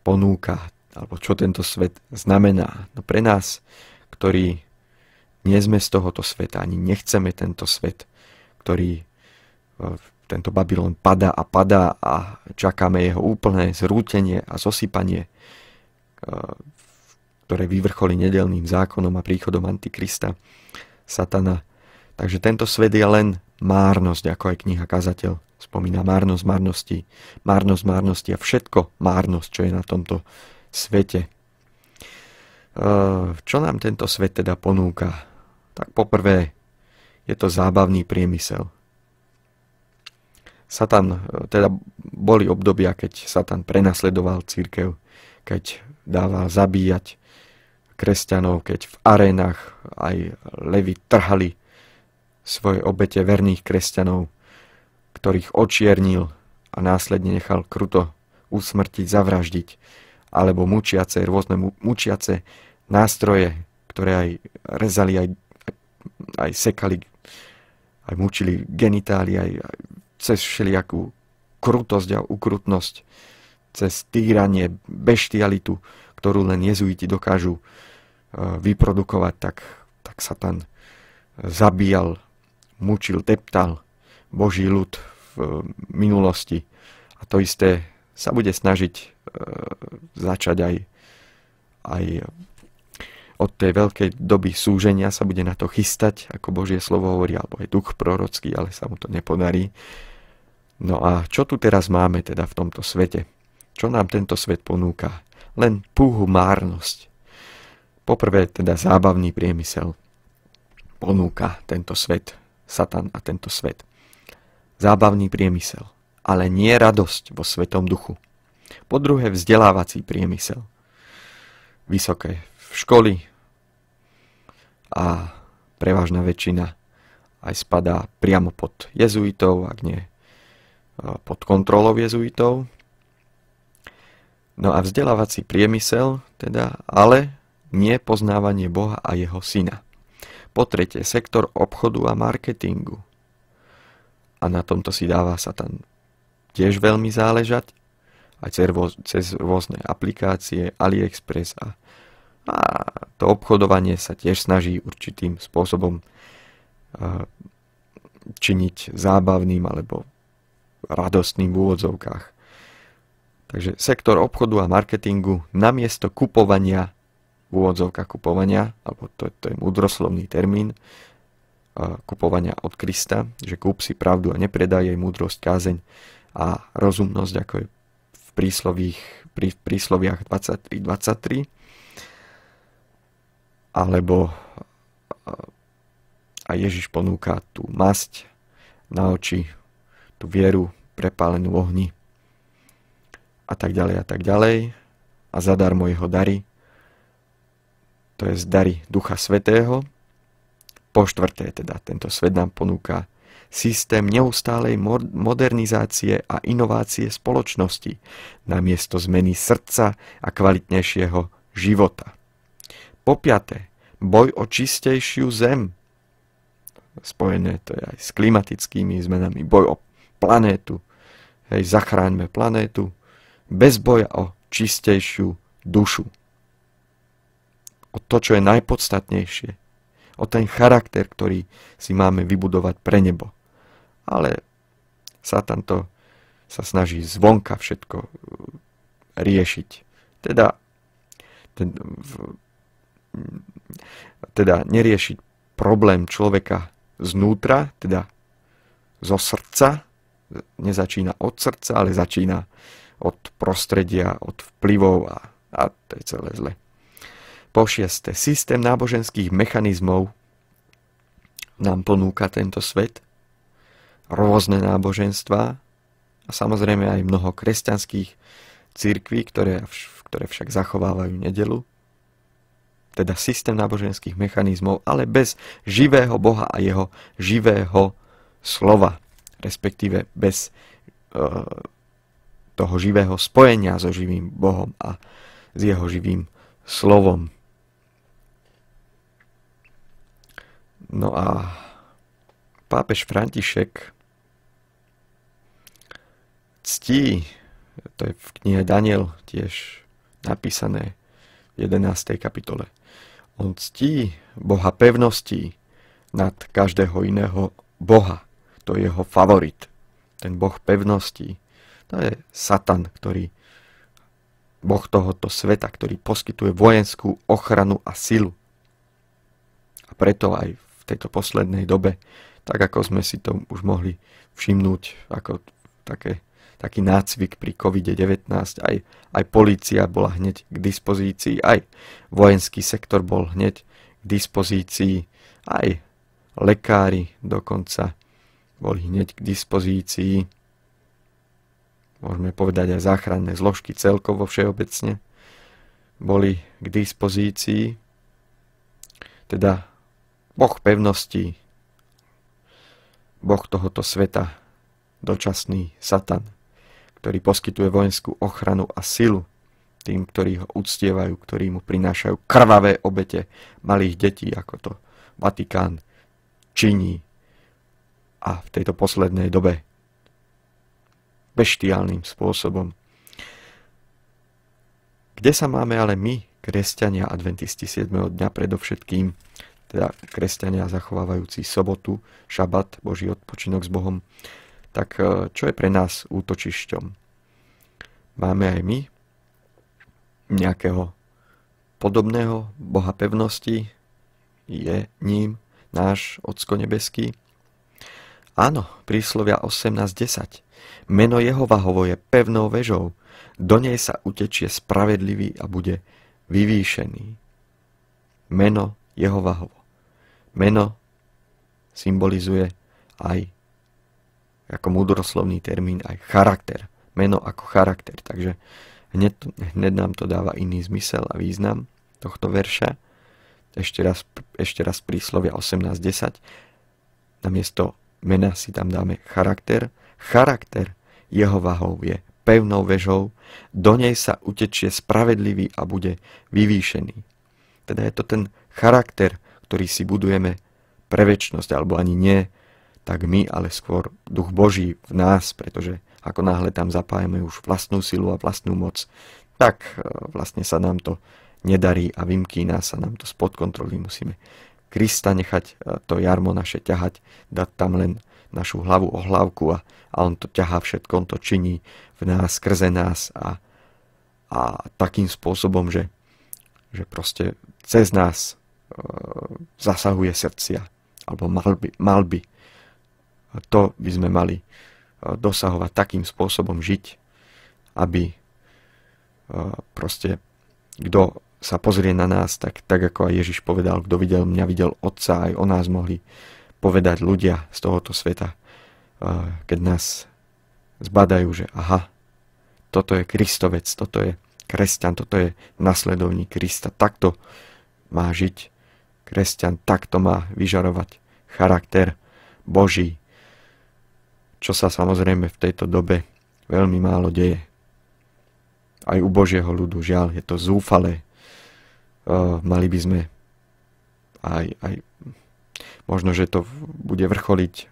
ponúka, alebo čo tento svet znamená. No pre nás, ktorí nie sme z tohoto sveta, ani nechceme tento svet, ktorý tento Babylon padá a padá a čakáme jeho úplné zrútenie a zosypanie, eh, ktoré vyvrcholí nedelným zákonom a príchodom Antikrista, Satana. Takže tento svet je len márnosť, ako aj kniha Kazateľ spomína márnosť márnosti, márnosť márnosti a všetko márnosť, čo je na tomto svete. Eh, čo nám tento svet teda ponúka? Tak poprvé, je to zábavný priemysel Satan, e, teda boli obdobia, keď Satan prenasledoval církev, keď dával zabíjať kresťanov, keď v arénach aj levy trhali svoje obete verných kresťanov, ktorých očiernil a následne nechal kruto usmrtiť, zavraždiť, alebo mučiace, rôzne mučiace nástroje, ktoré aj rezali, aj, aj sekali, aj mučili genitáli, aj, aj cez všelijakú krutosť a ukrutnosť, cez týranie, beštialitu, ktorú len jezuiti dokážu e, vyprodukovať, tak, tak Satan zabíjal, mučil, teptal Boží ľud v e, minulosti. A to isté sa bude snažiť e, začať aj, aj od tej veľkej doby súženia sa bude na to chystať, ako Božie slovo hovorí, alebo aj duch prorocký, ale sa mu to nepodarí. No a čo tu teraz máme teda v tomto svete? Čo nám tento svet ponúka? Len púhu márnosť. Poprvé teda zábavný priemysel ponúka tento svet, Satan a tento svet. Zábavný priemysel, ale nie radosť vo svetom duchu. Po druhé vzdelávací priemysel. Vysoké školy a prevažná väčšina aj spadá priamo pod jezuitov, ak nie E, pod kontrolou jezuitov. No a vzdelávací priemysel, teda, ale nie poznávanie Boha a jeho syna. Po tretie, sektor obchodu a marketingu. A na tomto si dáva sa tam tiež veľmi záležať, aj cez, rôzne aplikácie, AliExpress a, a to obchodovanie sa tiež snaží určitým spôsobom uh, činiť zábavným alebo radostným v úvodzovkách. Takže sektor obchodu a marketingu namiesto kupovania, v úvodzovkách kupovania, alebo to, to je múdroslovný termín, kupovania od Krista, že kúp si pravdu a nepredaj jej múdrosť, kázeň a rozumnosť, ako je v príslovích, pri prísloviach 23.23, 23, alebo a Ježiš ponúka tú masť na oči tú vieru prepálenú v ohni a tak ďalej a tak ďalej a zadarmo jeho dary, to je z dary Ducha Svetého. Po štvrté teda, tento svet nám ponúka systém neustálej modernizácie a inovácie spoločnosti namiesto zmeny srdca a kvalitnejšieho života. Po piaté, boj o čistejšiu zem. Spojené to je aj s klimatickými zmenami, boj o planétu. Hej, zachráňme planétu bez boja o čistejšiu dušu. O to, čo je najpodstatnejšie. O ten charakter, ktorý si máme vybudovať pre nebo. Ale Satan to sa snaží zvonka všetko uh, riešiť. Teda, ten, mm, teda neriešiť problém človeka znútra, teda zo srdca, nezačína od srdca, ale začína od prostredia, od vplyvov a, a to je celé zle. Po šieste, systém náboženských mechanizmov nám ponúka tento svet, rôzne náboženstva. a samozrejme aj mnoho kresťanských církví, ktoré, ktoré však zachovávajú nedelu, teda systém náboženských mechanizmov, ale bez živého Boha a jeho živého slova respektíve bez e, toho živého spojenia so živým Bohom a s jeho živým slovom. No a pápež František ctí, to je v knihe Daniel tiež napísané v 11. kapitole, on ctí Boha pevnosti nad každého iného Boha to jeho favorit. Ten boh pevnosti. To je Satan, ktorý boh tohoto sveta, ktorý poskytuje vojenskú ochranu a silu. A preto aj v tejto poslednej dobe, tak ako sme si to už mohli všimnúť, ako také, taký nácvik pri COVID-19, aj, aj polícia bola hneď k dispozícii, aj vojenský sektor bol hneď k dispozícii, aj lekári dokonca boli hneď k dispozícii, môžeme povedať aj záchranné zložky celkovo všeobecne, boli k dispozícii, teda Boh pevnosti, Boh tohoto sveta, dočasný Satan, ktorý poskytuje vojenskú ochranu a silu tým, ktorí ho uctievajú, ktorí mu prinášajú krvavé obete malých detí, ako to Vatikán činí a v tejto poslednej dobe beštiálnym spôsobom. Kde sa máme ale my, kresťania adventisti 7. dňa predovšetkým, teda kresťania zachovávajúci sobotu, šabat, Boží odpočinok s Bohom, tak e, čo je pre nás útočišťom? Máme aj my nejakého podobného Boha pevnosti, je ním náš Ocko nebeský, Áno, príslovia 18.10. Meno Jehovahovo je pevnou vežou, do nej sa utečie spravedlivý a bude vyvýšený. Meno Jehovahovo. Meno symbolizuje aj ako múdroslovný termín aj charakter. Meno ako charakter. Takže hneď, hneď nám to dáva iný zmysel a význam tohto verša. Ešte raz, ešte raz príslovia 18.10. Namiesto mena si tam dáme charakter. Charakter jeho vahou je pevnou vežou, do nej sa utečie spravedlivý a bude vyvýšený. Teda je to ten charakter, ktorý si budujeme pre väčnosť, alebo ani nie tak my, ale skôr duch Boží v nás, pretože ako náhle tam zapájame už vlastnú silu a vlastnú moc, tak e, vlastne sa nám to nedarí a vymkíná sa nám to spod kontroly. Musíme Krista nechať e, to jarmo naše ťahať, dať tam len našu hlavu o hlavku a, a on to ťahá všetko, on to činí v nás, skrze nás a, a takým spôsobom, že, že proste cez nás e, zasahuje srdcia, alebo mal by, mal by. A to by sme mali e, dosahovať takým spôsobom žiť, aby e, proste kto sa pozrie na nás, tak, tak ako aj Ježiš povedal, kto videl mňa, videl Otca, aj o nás mohli povedať ľudia z tohoto sveta, keď nás zbadajú, že aha, toto je kristovec, toto je kresťan, toto je nasledovník Krista, takto má žiť kresťan, takto má vyžarovať charakter Boží, čo sa samozrejme v tejto dobe veľmi málo deje. Aj u Božieho ľudu, žiaľ, je to zúfalé, Eh, mali by sme aj, aj možno, že to bude vrcholiť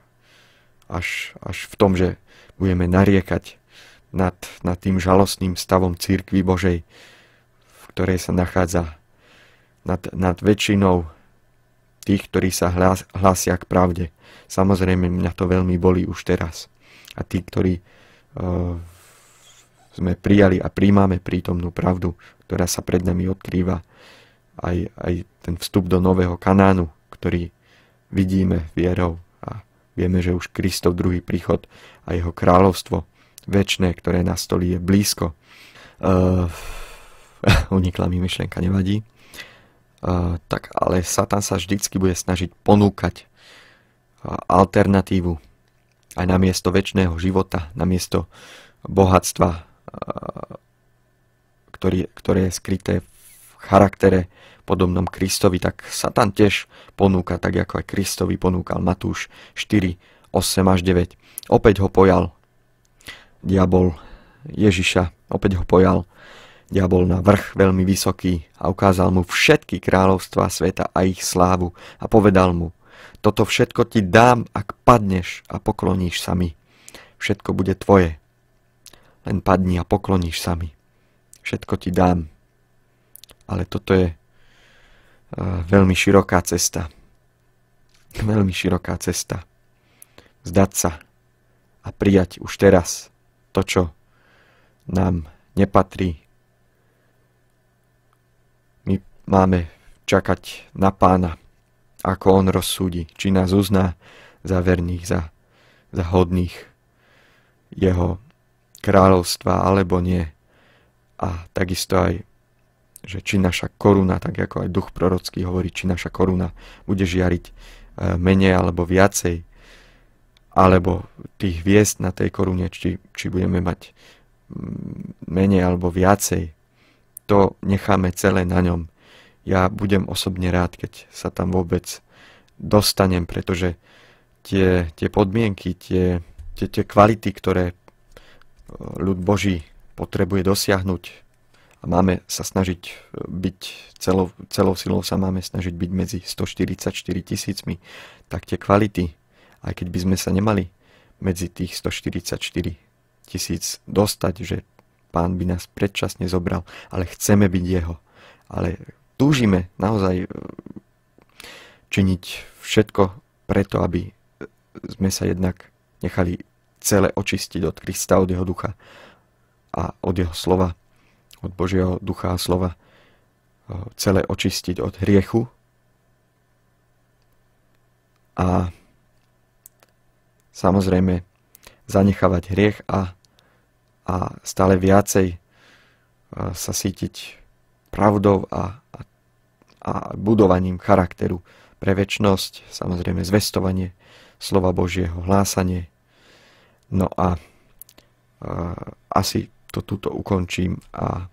až, až v tom, že budeme nariekať nad, nad tým žalostným stavom církvy Božej, v ktorej sa nachádza nad, nad väčšinou tých, ktorí sa hlas, hlásia k pravde. Samozrejme, mňa to veľmi bolí už teraz. A tí, ktorí uh, sme prijali a príjmame prítomnú pravdu, ktorá sa pred nami odkrýva, aj, aj ten vstup do nového Kanánu, ktorý vidíme vierou a vieme, že už Kristov druhý príchod a jeho kráľovstvo väčšie, ktoré na stoli je blízko. Uh, unikla mi myšlienka, nevadí. Uh, tak ale Satan sa vždycky bude snažiť ponúkať e, alternatívu aj na miesto väčšného života, na miesto bohatstva, ktoré je skryté v charaktere podobnom Kristovi, tak Satan tiež ponúka, tak ako aj Kristovi ponúkal Matúš 4, 8 až 9. Opäť ho pojal diabol Ježiša, opäť ho pojal diabol na vrch veľmi vysoký a ukázal mu všetky kráľovstva sveta a ich slávu a povedal mu, toto všetko ti dám, ak padneš a pokloníš sa mi. Všetko bude tvoje. Len padni a pokloníš sa mi. Všetko ti dám ale toto je eh, veľmi široká cesta. Veľmi široká cesta. Zdať sa a prijať už teraz to, čo nám nepatrí. My máme čakať na pána, ako on rozsúdi, či nás uzná za verných, za, za hodných jeho kráľovstva, alebo nie. A takisto aj že či naša koruna, tak ako aj duch prorocký hovorí, či naša koruna bude žiariť e, menej alebo viacej, alebo tých hviezd na tej korune, či, či budeme mať mm, menej alebo viacej, to necháme celé na ňom. Ja budem osobne rád, keď sa tam vôbec dostanem, pretože tie, tie podmienky, tie, tie, tie kvality, ktoré e, ľud Boží potrebuje dosiahnuť a máme sa snažiť e, byť, celou, celou silou sa máme snažiť byť medzi 144 tisícmi, tak tie kvality, aj keď by sme sa nemali medzi tých 144 tisíc dostať, že pán by nás predčasne zobral, ale chceme byť jeho. Ale túžime naozaj e, činiť všetko preto, aby e, sme sa jednak nechali celé očistiť od Krista, od jeho ducha a od jeho slova od Božieho ducha a slova e, celé očistiť od hriechu a samozrejme zanechávať hriech a, a stále viacej e, sa sítiť pravdou a, a, a budovaním charakteru pre väčnosť, samozrejme zvestovanie slova Božieho, hlásanie. No a, a e, asi to tuto ukončím a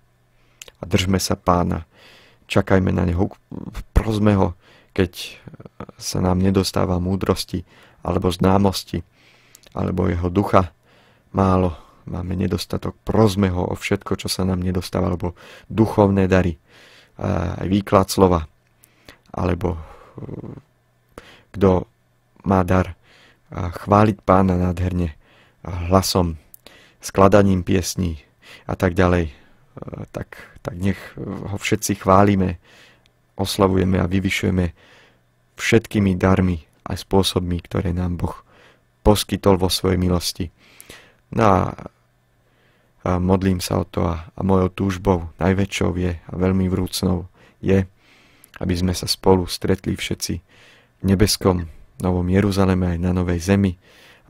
a držme sa pána. Čakajme na neho, prosme ho, keď sa nám nedostáva múdrosti alebo známosti alebo jeho ducha málo. Máme nedostatok, prosme ho o všetko, čo sa nám nedostáva, alebo duchovné dary, aj výklad slova, alebo e, kto má dar chváliť pána nádherne hlasom, skladaním piesní a tak ďalej Eh, tak, tak nech ho všetci chválime, oslavujeme a vyvyšujeme všetkými darmi a spôsobmi, ktoré nám Boh poskytol vo svojej milosti. No a, a modlím sa o to a, a mojou túžbou najväčšou je a veľmi vrúcnou je, aby sme sa spolu stretli všetci v nebeskom Novom Jeruzaleme aj na Novej Zemi,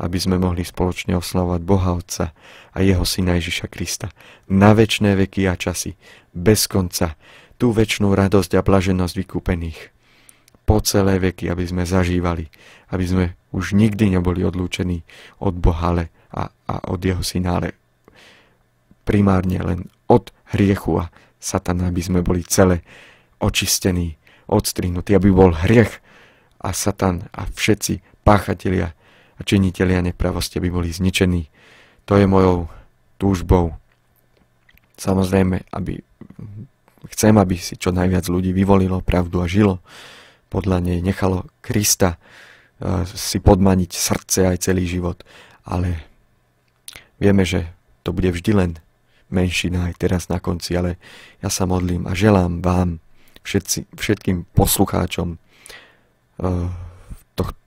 aby sme mohli spoločne oslavovať Boha Otca a Jeho Syna Ježiša Krista na večné veky a časy, bez konca, tú večnú radosť a blaženosť vykúpených. Po celé veky, aby sme zažívali, aby sme už nikdy neboli odlúčení od Boha a, a od Jeho Syna, ale primárne len od hriechu a satana, aby sme boli celé očistení, odstrinutí, aby bol hriech a satan a všetci páchatelia a činitelia nepravosti, aby boli zničení. To je mojou túžbou. Samozrejme, aby chcem, aby si čo najviac ľudí vyvolilo pravdu a žilo podľa nej, nechalo Krista e, si podmaniť srdce aj celý život. Ale vieme, že to bude vždy len menšina aj teraz na konci, ale ja sa modlím a želám vám, všetci, všetkým poslucháčom, e,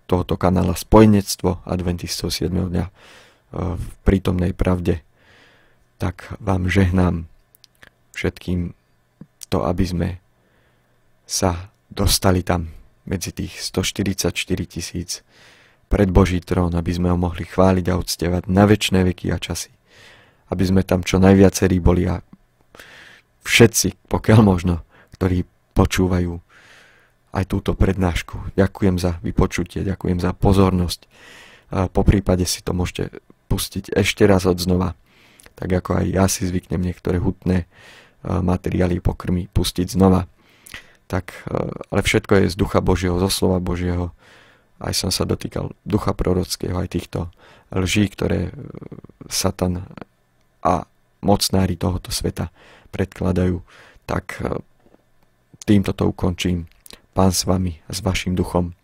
tohoto kanála Spojenectvo Adventistov 7. dňa eh, v prítomnej pravde, tak vám žehnám všetkým to, aby sme sa dostali tam medzi tých 144 tisíc pred Boží trón, aby sme ho mohli chváliť a uctievať na väčšie veky a časy. Aby sme tam čo najviacerí boli a všetci, pokiaľ možno, ktorí počúvajú aj túto prednášku. Ďakujem za vypočutie, ďakujem za pozornosť. po prípade si to môžete pustiť ešte raz od znova. Tak ako aj ja si zvyknem niektoré hutné e, materiály pokrmy pustiť znova. Tak, e, ale všetko je z ducha Božieho, zo slova Božieho. Aj som sa dotýkal ducha prorockého, aj týchto lží, ktoré e, Satan a mocnári tohoto sveta predkladajú. Tak týmto to ukončím. Pán s vami a s vašim duchom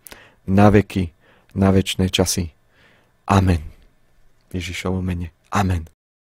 na veky, na väčšie časy. Amen. Ježišovo mene. Amen.